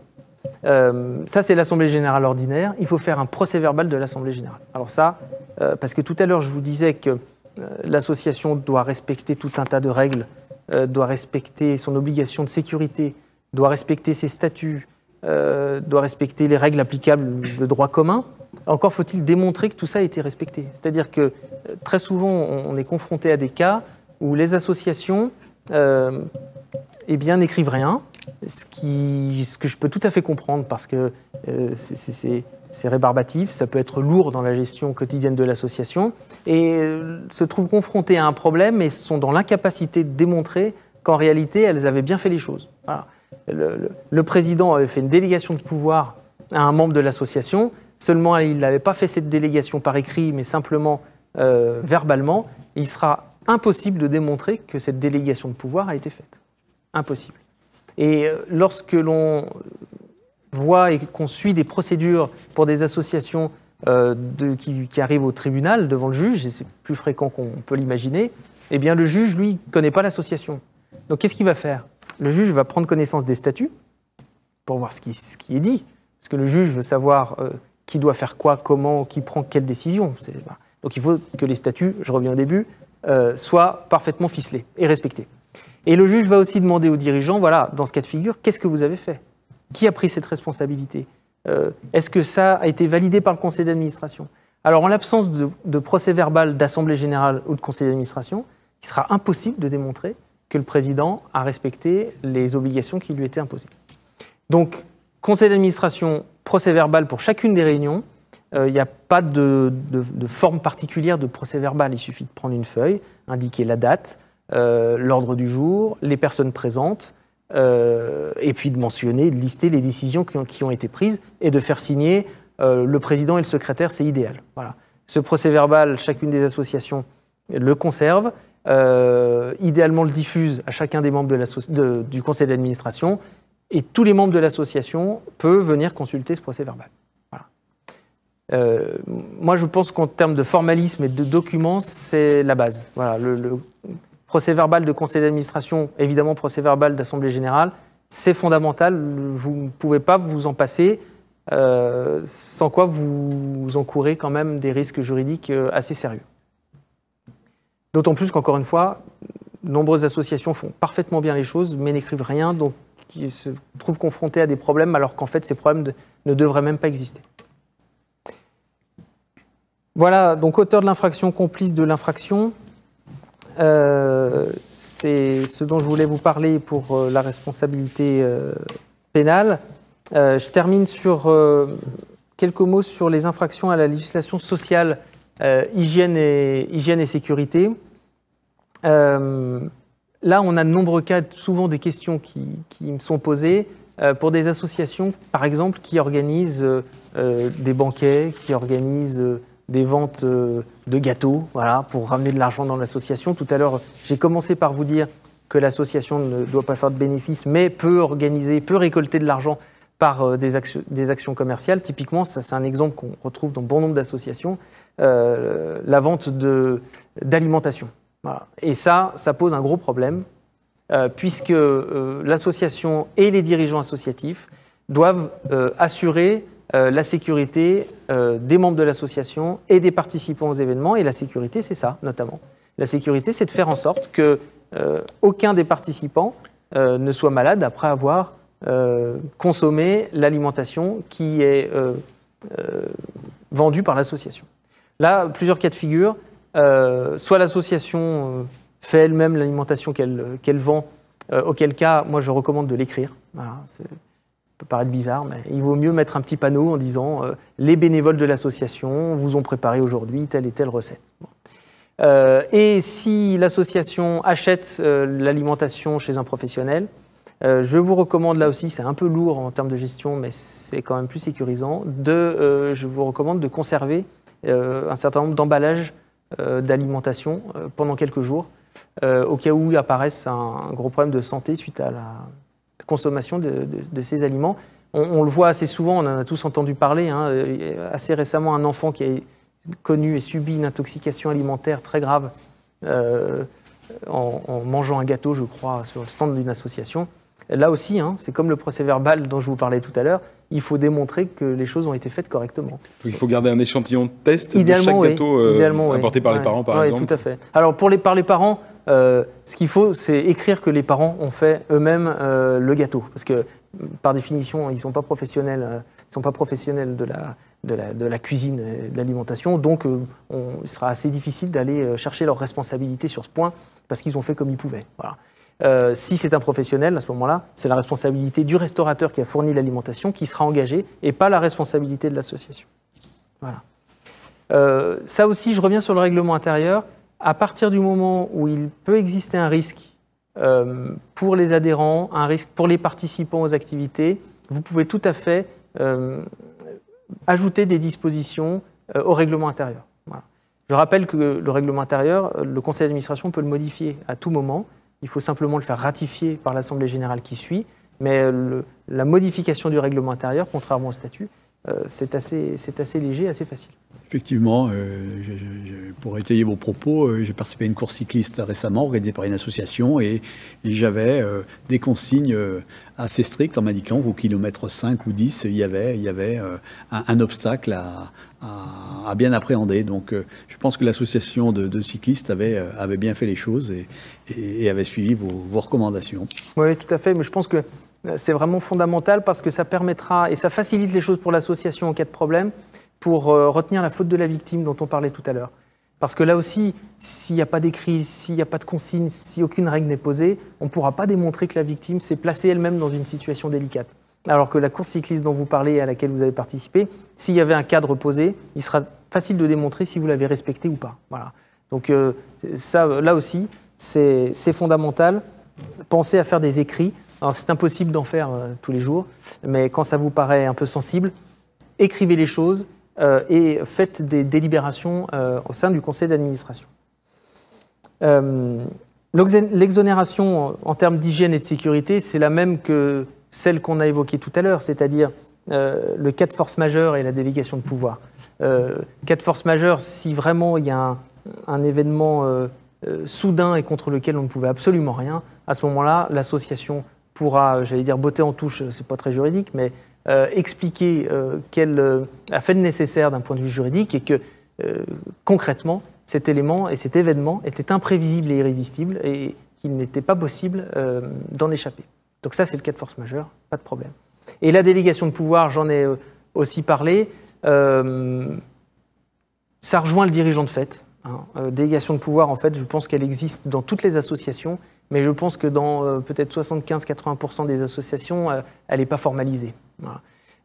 Euh, ça, c'est l'Assemblée générale ordinaire. Il faut faire un procès verbal de l'Assemblée générale. Alors ça, euh, parce que tout à l'heure, je vous disais que euh, l'association doit respecter tout un tas de règles, doit respecter son obligation de sécurité, doit respecter ses statuts, doit respecter les règles applicables de droit commun. Encore faut-il démontrer que tout ça a été respecté. C'est-à-dire que très souvent, on, est confronté à des cas où les associations eh bien, n'écrivent rien, ce, que je peux tout à fait comprendre parce que euh, c'est rébarbatif, ça peut être lourd dans la gestion quotidienne de l'association, et euh, se trouvent confrontés à un problème et sont dans l'incapacité de démontrer qu'en réalité, elles avaient bien fait les choses. Le, président avait fait une délégation de pouvoir à un membre de l'association, seulement il n'avait pas fait cette délégation par écrit, mais simplement euh, verbalement, il sera impossible de démontrer que cette délégation de pouvoir a été faite. Impossible. Et euh, lorsque l'on voit et qu'on suit des procédures pour des associations euh, qui, arrivent au tribunal devant le juge, et c'est plus fréquent qu'on peut l'imaginer, eh bien le juge, lui, ne connaît pas l'association. Donc qu'est-ce qu'il va faire Le juge va prendre connaissance des statuts pour voir ce qui, est dit, parce que le juge veut savoir euh, qui doit faire quoi, comment, qui prend quelle décision. Bah, donc il faut que les statuts, je reviens au début, soient parfaitement ficelés et respectés. Et le juge va aussi demander aux dirigeants, voilà, dans ce cas de figure, qu'est-ce que vous avez fait Qui a pris cette responsabilité euh, Est-ce que ça a été validé par le conseil d'administration Alors, en l'absence de, procès verbal d'assemblée générale ou de conseil d'administration, il sera impossible de démontrer que le président a respecté les obligations qui lui étaient imposées. Donc, conseil d'administration, procès verbal pour chacune des réunions. Euh, il n'y a pas de forme particulière de procès verbal. Il suffit de prendre une feuille, indiquer la date, euh, l'ordre du jour, les personnes présentes, euh, et puis de mentionner, de lister les décisions qui ont, été prises et de faire signer euh, le président et le secrétaire, c'est idéal. Voilà. Ce procès verbal, chacune des associations le conserve, idéalement le diffuse à chacun des membres de du conseil d'administration, et tous les membres de l'association peuvent venir consulter ce procès verbal. Voilà. moi, je pense qu'en termes de formalisme et de documents, c'est la base. Voilà, le, le, procès verbal de conseil d'administration, évidemment procès verbal d'assemblée générale, c'est fondamental, vous ne pouvez pas vous en passer, euh, sans quoi vous encourez quand même des risques juridiques euh, assez sérieux. D'autant plus qu'encore une fois, nombreuses associations font parfaitement bien les choses, mais n'écrivent rien, donc qui se trouvent confrontés à des problèmes alors qu'en fait ces problèmes ne devraient même pas exister. Voilà, donc auteur de l'infraction, complice de l'infraction. Euh, c'est ce dont je voulais vous parler pour euh, la responsabilité euh, pénale. je termine sur quelques mots sur les infractions à la législation sociale, hygiène, et, sécurité. Là, on a de nombreux cas, souvent des questions qui, me sont posées pour des associations, par exemple, qui organisent des banquets, qui organisent des ventes euh, de gâteaux, voilà, pour ramener de l'argent dans l'association. Tout à l'heure, j'ai commencé par vous dire que l'association ne doit pas faire de bénéfices, mais peut organiser, peut récolter de l'argent par euh, des actions, commerciales. Typiquement, ça c'est un exemple qu'on retrouve dans bon nombre d'associations, euh, la vente d'alimentation. Et ça, ça pose un gros problème, puisque l'association et les dirigeants associatifs doivent assurer euh, la sécurité euh, des membres de l'association et des participants aux événements. Et la sécurité, c'est ça, notamment. La sécurité, c'est de faire en sorte que euh, aucun des participants ne soit malade après avoir consommé l'alimentation qui est vendue par l'association. Là, plusieurs cas de figure. soit l'association fait elle-même l'alimentation qu'elle vend, auquel cas, moi, je recommande de l'écrire. Voilà, peut paraître bizarre, mais il vaut mieux mettre un petit panneau en disant euh, les bénévoles de l'association vous ont préparé aujourd'hui telle et telle recette. Euh, et si l'association achète euh, l'alimentation chez un professionnel, je vous recommande là aussi, c'est un peu lourd en termes de gestion, mais c'est quand même plus sécurisant. De, je vous recommande de conserver un certain nombre d'emballages d'alimentation pendant quelques jours, au cas où apparaisse un gros problème de santé suite à la, consommation de, ces aliments. On, le voit assez souvent, on en a tous entendu parler. Hein, euh, assez récemment, un enfant qui a connu et subi une intoxication alimentaire très grave euh, en, mangeant un gâteau, je crois, sur le stand d'une association. Là aussi, hein, c'est comme le procès verbal dont je vous parlais tout à l'heure, il faut démontrer que les choses ont été faites correctement. il faut garder un échantillon de test de chaque gâteau euh, apporté par les parents, par exemple. Oui, tout à fait. Alors, pour les, par les parents, euh, ce qu'il faut, c'est écrire que les parents ont fait eux-mêmes euh, le gâteau, parce que par définition, ils ne sont pas professionnels, euh, ils sont pas professionnels de la, cuisine et de l'alimentation, donc il sera assez difficile d'aller chercher leur responsabilité sur ce point, parce qu'ils ont fait comme ils pouvaient. Voilà. si c'est un professionnel, à ce moment-là, c'est la responsabilité du restaurateur qui a fourni l'alimentation qui sera engagée et pas la responsabilité de l'association. Voilà. ça aussi, je reviens sur le règlement intérieur à partir du moment où il peut exister un risque euh, pour les adhérents, un risque pour les participants aux activités, vous pouvez tout à fait euh, ajouter des dispositions euh, au règlement intérieur. Je rappelle que le règlement intérieur, le conseil d'administration peut le modifier à tout moment. Il faut simplement le faire ratifier par l'Assemblée générale qui suit. Mais la modification du règlement intérieur, contrairement au statut, euh, c'est assez, assez léger, assez facile. Effectivement, euh, pour étayer vos propos, euh, j'ai participé à une course cycliste récemment organisée par une association et, j'avais des consignes assez strictes en m'indiquant qu'au kilomètre 5 ou 10, il y avait, il y avait un, obstacle à, bien appréhender. Donc je pense que l'association de, cyclistes avait, bien fait les choses et, avait suivi vos recommandations. Oui, tout à fait, mais je pense que euh, c'est vraiment fondamental parce que ça permettra et ça facilite les choses pour l'association en cas de problème pour euh, retenir la faute de la victime dont on parlait tout à l'heure. Parce que là aussi, s'il n'y a pas d'écrit, s'il n'y a pas de consigne, si aucune règle n'est posée, on ne pourra pas démontrer que la victime s'est placée elle-même dans une situation délicate. Alors que la course cycliste dont vous parlez et à laquelle vous avez participé, s'il y avait un cadre posé, il sera facile de démontrer si vous l'avez respecté ou pas. Donc euh, ça, là aussi, c'est fondamental. Pensez à faire des écrits alors c'est impossible d'en faire euh, tous les jours, mais quand ça vous paraît un peu sensible, écrivez les choses euh, et faites des délibérations euh, au sein du conseil d'administration. L'exonération en termes d'hygiène et de sécurité, c'est la même que celle qu'on a évoquée tout à l'heure, c'est-à-dire le cas de force majeure et la délégation de pouvoir. cas de force majeure, si vraiment il y a un événement soudain et contre lequel on ne pouvait absolument rien, à ce moment-là, l'association pourra, euh, j'allais dire, botter en touche, euh, c'est pas très juridique, mais euh, expliquer qu'elle a fait le nécessaire d'un point de vue juridique et que concrètement, cet élément et cet événement étaient imprévisibles et irrésistibles et qu'il n'était pas possible d'en échapper. Donc ça, c'est le cas de force majeure, pas de problème. Et la délégation de pouvoir, j'en ai aussi parlé, ça rejoint le dirigeant de fait. Hein. délégation de pouvoir, en fait, je pense qu'elle existe dans toutes les associations mais je pense que dans euh, peut-être 75-80% des associations, euh, elle n'est pas formalisée.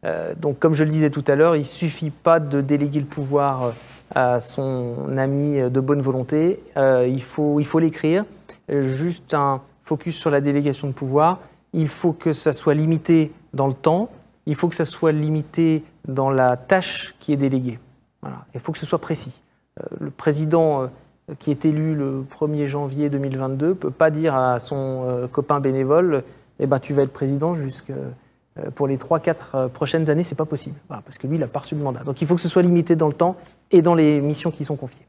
Euh, donc, comme je le disais tout à l'heure, il ne suffit pas de déléguer le pouvoir à son ami de bonne volonté. il faut il faut l'écrire. Juste un focus sur la délégation de pouvoir. Il faut que ça soit limité dans le temps. Il faut que ça soit limité dans la tâche qui est déléguée. Voilà. Il faut que ce soit précis. le président qui est élu le 1er janvier 2022 ne peut pas dire à son euh, copain bénévole eh ben, tu vas être président euh, pour les 3-4 euh, prochaines années, c'est pas possible, parce que lui, il a pas reçu le mandat. Donc il faut que ce soit limité dans le temps et dans les missions qui sont confiées.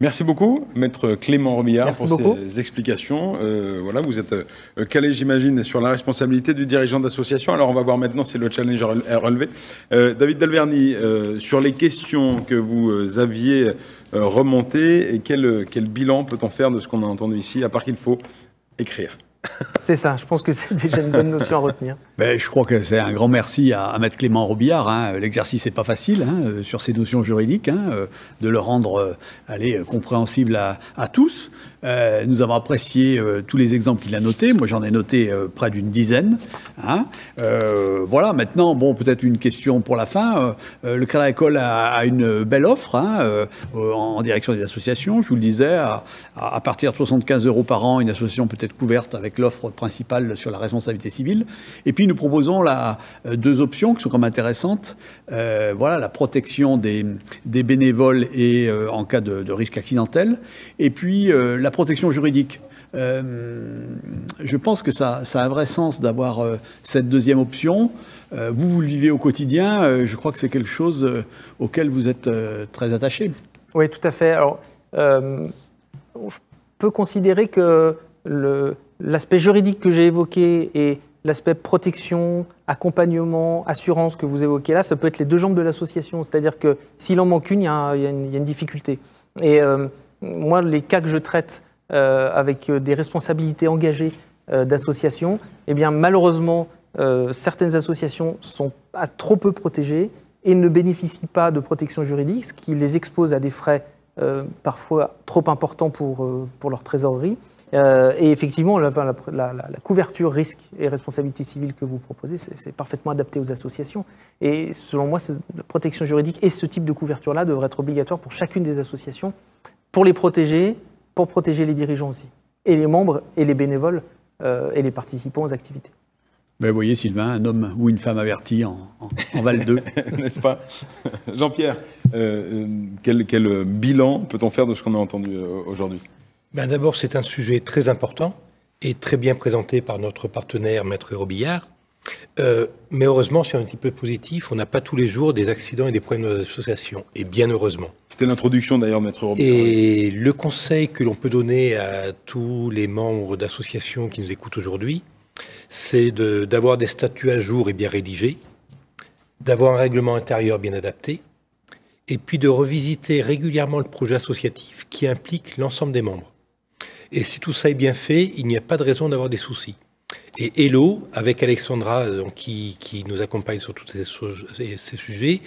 Merci beaucoup, maître Clément Robillard, pour ces explications. voilà, vous êtes calé, j'imagine, sur la responsabilité du dirigeant d'association. Alors, on va voir maintenant, c'est le challenge est relevé. David d'alverny sur les questions que vous aviez euh, remonter et quel, euh, quel bilan peut-on faire de ce qu'on a entendu ici, à part qu'il faut écrire c'est ça, je pense que c'est déjà une bonne notion à retenir. [LAUGHS] Ben, je crois que c'est un grand merci à, M. Clément Robillard. Hein. L'exercice n'est pas facile hein, euh, sur ces notions juridiques, hein, de le rendre compréhensible à tous. Euh, nous avons apprécié euh, tous les exemples qu'il a notés. Moi, j'en ai noté euh, près d'une dizaine. Hein. voilà, maintenant, bon, peut-être une question pour la fin. le Crédit Agricole a, une belle offre hein, en direction des associations. Je vous le disais, à, partir de 75 euros par an, une association peut être couverte avec l'offre principale sur la responsabilité civile. Et puis, nous proposons là, deux options qui sont quand même intéressantes. voilà, la protection des, bénévoles et en cas de, risque accidentel. Et puis, la protection juridique. Euh, je pense que ça, a un vrai sens d'avoir euh, cette deuxième option. Euh, vous, vous le vivez au quotidien. je crois que c'est quelque chose auquel vous êtes très attaché. Oui, tout à fait. Alors, je peux considérer que l'aspect juridique que j'ai évoqué et l'aspect protection, accompagnement, assurance que vous évoquez là, ça peut être les deux jambes de l'association. C'est-à-dire que s'il en manque une, il y, y, a une difficulté. Et moi, les cas que je traite euh, avec euh, des responsabilités engagées euh, d'associations, eh bien, malheureusement, certaines associations sont à trop peu protégées et ne bénéficient pas de protection juridique, ce qui les expose à des frais parfois trop importants pour, leur trésorerie. et effectivement, la, couverture risque et responsabilité civile que vous proposez, c'est parfaitement adapté aux associations. Et selon moi, la protection juridique et ce type de couverture-là devraient être obligatoires pour chacune des associations pour les protéger, pour protéger les dirigeants aussi, et les membres, et les bénévoles, euh, et les participants aux activités. Mais vous voyez, Sylvain, un homme ou une femme averti en, en, Val [LAUGHS] N'est-ce pas Jean-Pierre, euh, euh, quel, bilan peut-on faire de ce qu'on a entendu aujourd'hui ben, D'abord, c'est un sujet très important et très bien présenté par notre partenaire Maître Robillard. Euh, mais heureusement, si un petit peu positif, on n'a pas tous les jours des accidents et des problèmes dans l'association, Et bien heureusement. C'était l'introduction d'ailleurs, Maître Robert. Et le conseil que l'on peut donner à tous les membres d'associations qui nous écoutent aujourd'hui, c'est d'avoir des statuts à jour et bien rédigés, d'avoir un règlement intérieur bien adapté, et puis de revisiter régulièrement le projet associatif qui implique l'ensemble des membres. Et si tout ça est bien fait, il n'y a pas de raison d'avoir des soucis. Et Hello, avec Alexandra, euh, qui, qui nous accompagne sur tous ces, sujets,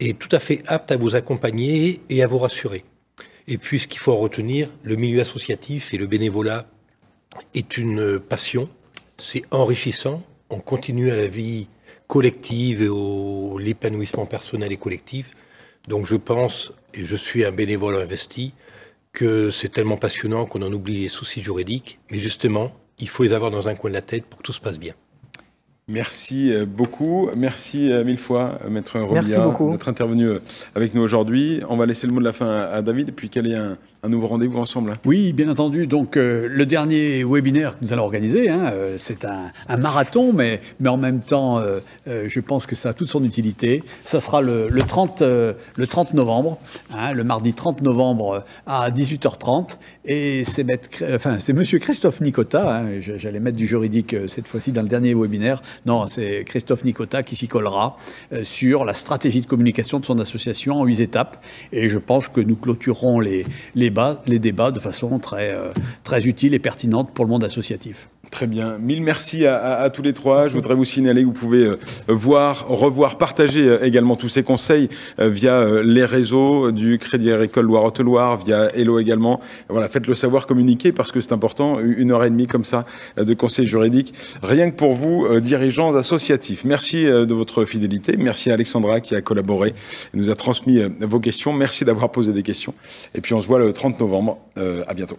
est tout à fait apte à vous accompagner et à vous rassurer. Et puis, ce qu'il faut retenir, le milieu associatif et le bénévolat est une passion, c'est enrichissant, on continue à la vie collective et au l'épanouissement personnel et collectif. Donc je pense, et je suis un bénévole investi, que c'est tellement passionnant qu'on en oublie les soucis juridiques, mais justement, il faut les avoir dans un coin de la tête pour que tout se passe bien. Merci euh, beaucoup. Merci euh, mille fois, euh, Maître Robillard, d'être intervenu avec nous aujourd'hui. On va laisser le mot de la fin à David, et puis quel est un, un nouveau rendez-vous ensemble. Hein. Oui, bien entendu. Donc, euh, le dernier webinaire que nous allons organiser, hein, euh, c'est un, marathon, mais, mais en même temps, euh, je pense que ça a toute son utilité. Ça sera le, 30, le 30 novembre, hein, le mardi 30 novembre à 18h30. Et c'est enfin, monsieur Christophe Nicotta, j'allais mettre du juridique cette fois-ci dans le dernier webinaire. Non, c'est Christophe Nicotta qui s'y collera sur la stratégie de communication de son association en huit étapes. Et je pense que nous clôturerons les, les les débats de façon très, euh, très utile et pertinente pour le monde associatif. Très bien. Mille merci à, tous les trois. Je voudrais vous signaler que vous pouvez euh, voir, revoir, partager euh, également tous ces conseils euh, via les réseaux du Crédit Agricole Loire-Haute-Loire, via Hello également. Voilà, faites-le savoir, communiquer parce que c'est important. Une heure et demie comme ça de conseils juridiques, rien que pour vous, dirigeants associatifs. Merci de votre fidélité. Merci à Alexandra qui a collaboré et nous a transmis vos questions. Merci d'avoir posé des questions. Et puis on se voit le 30 novembre. à bientôt.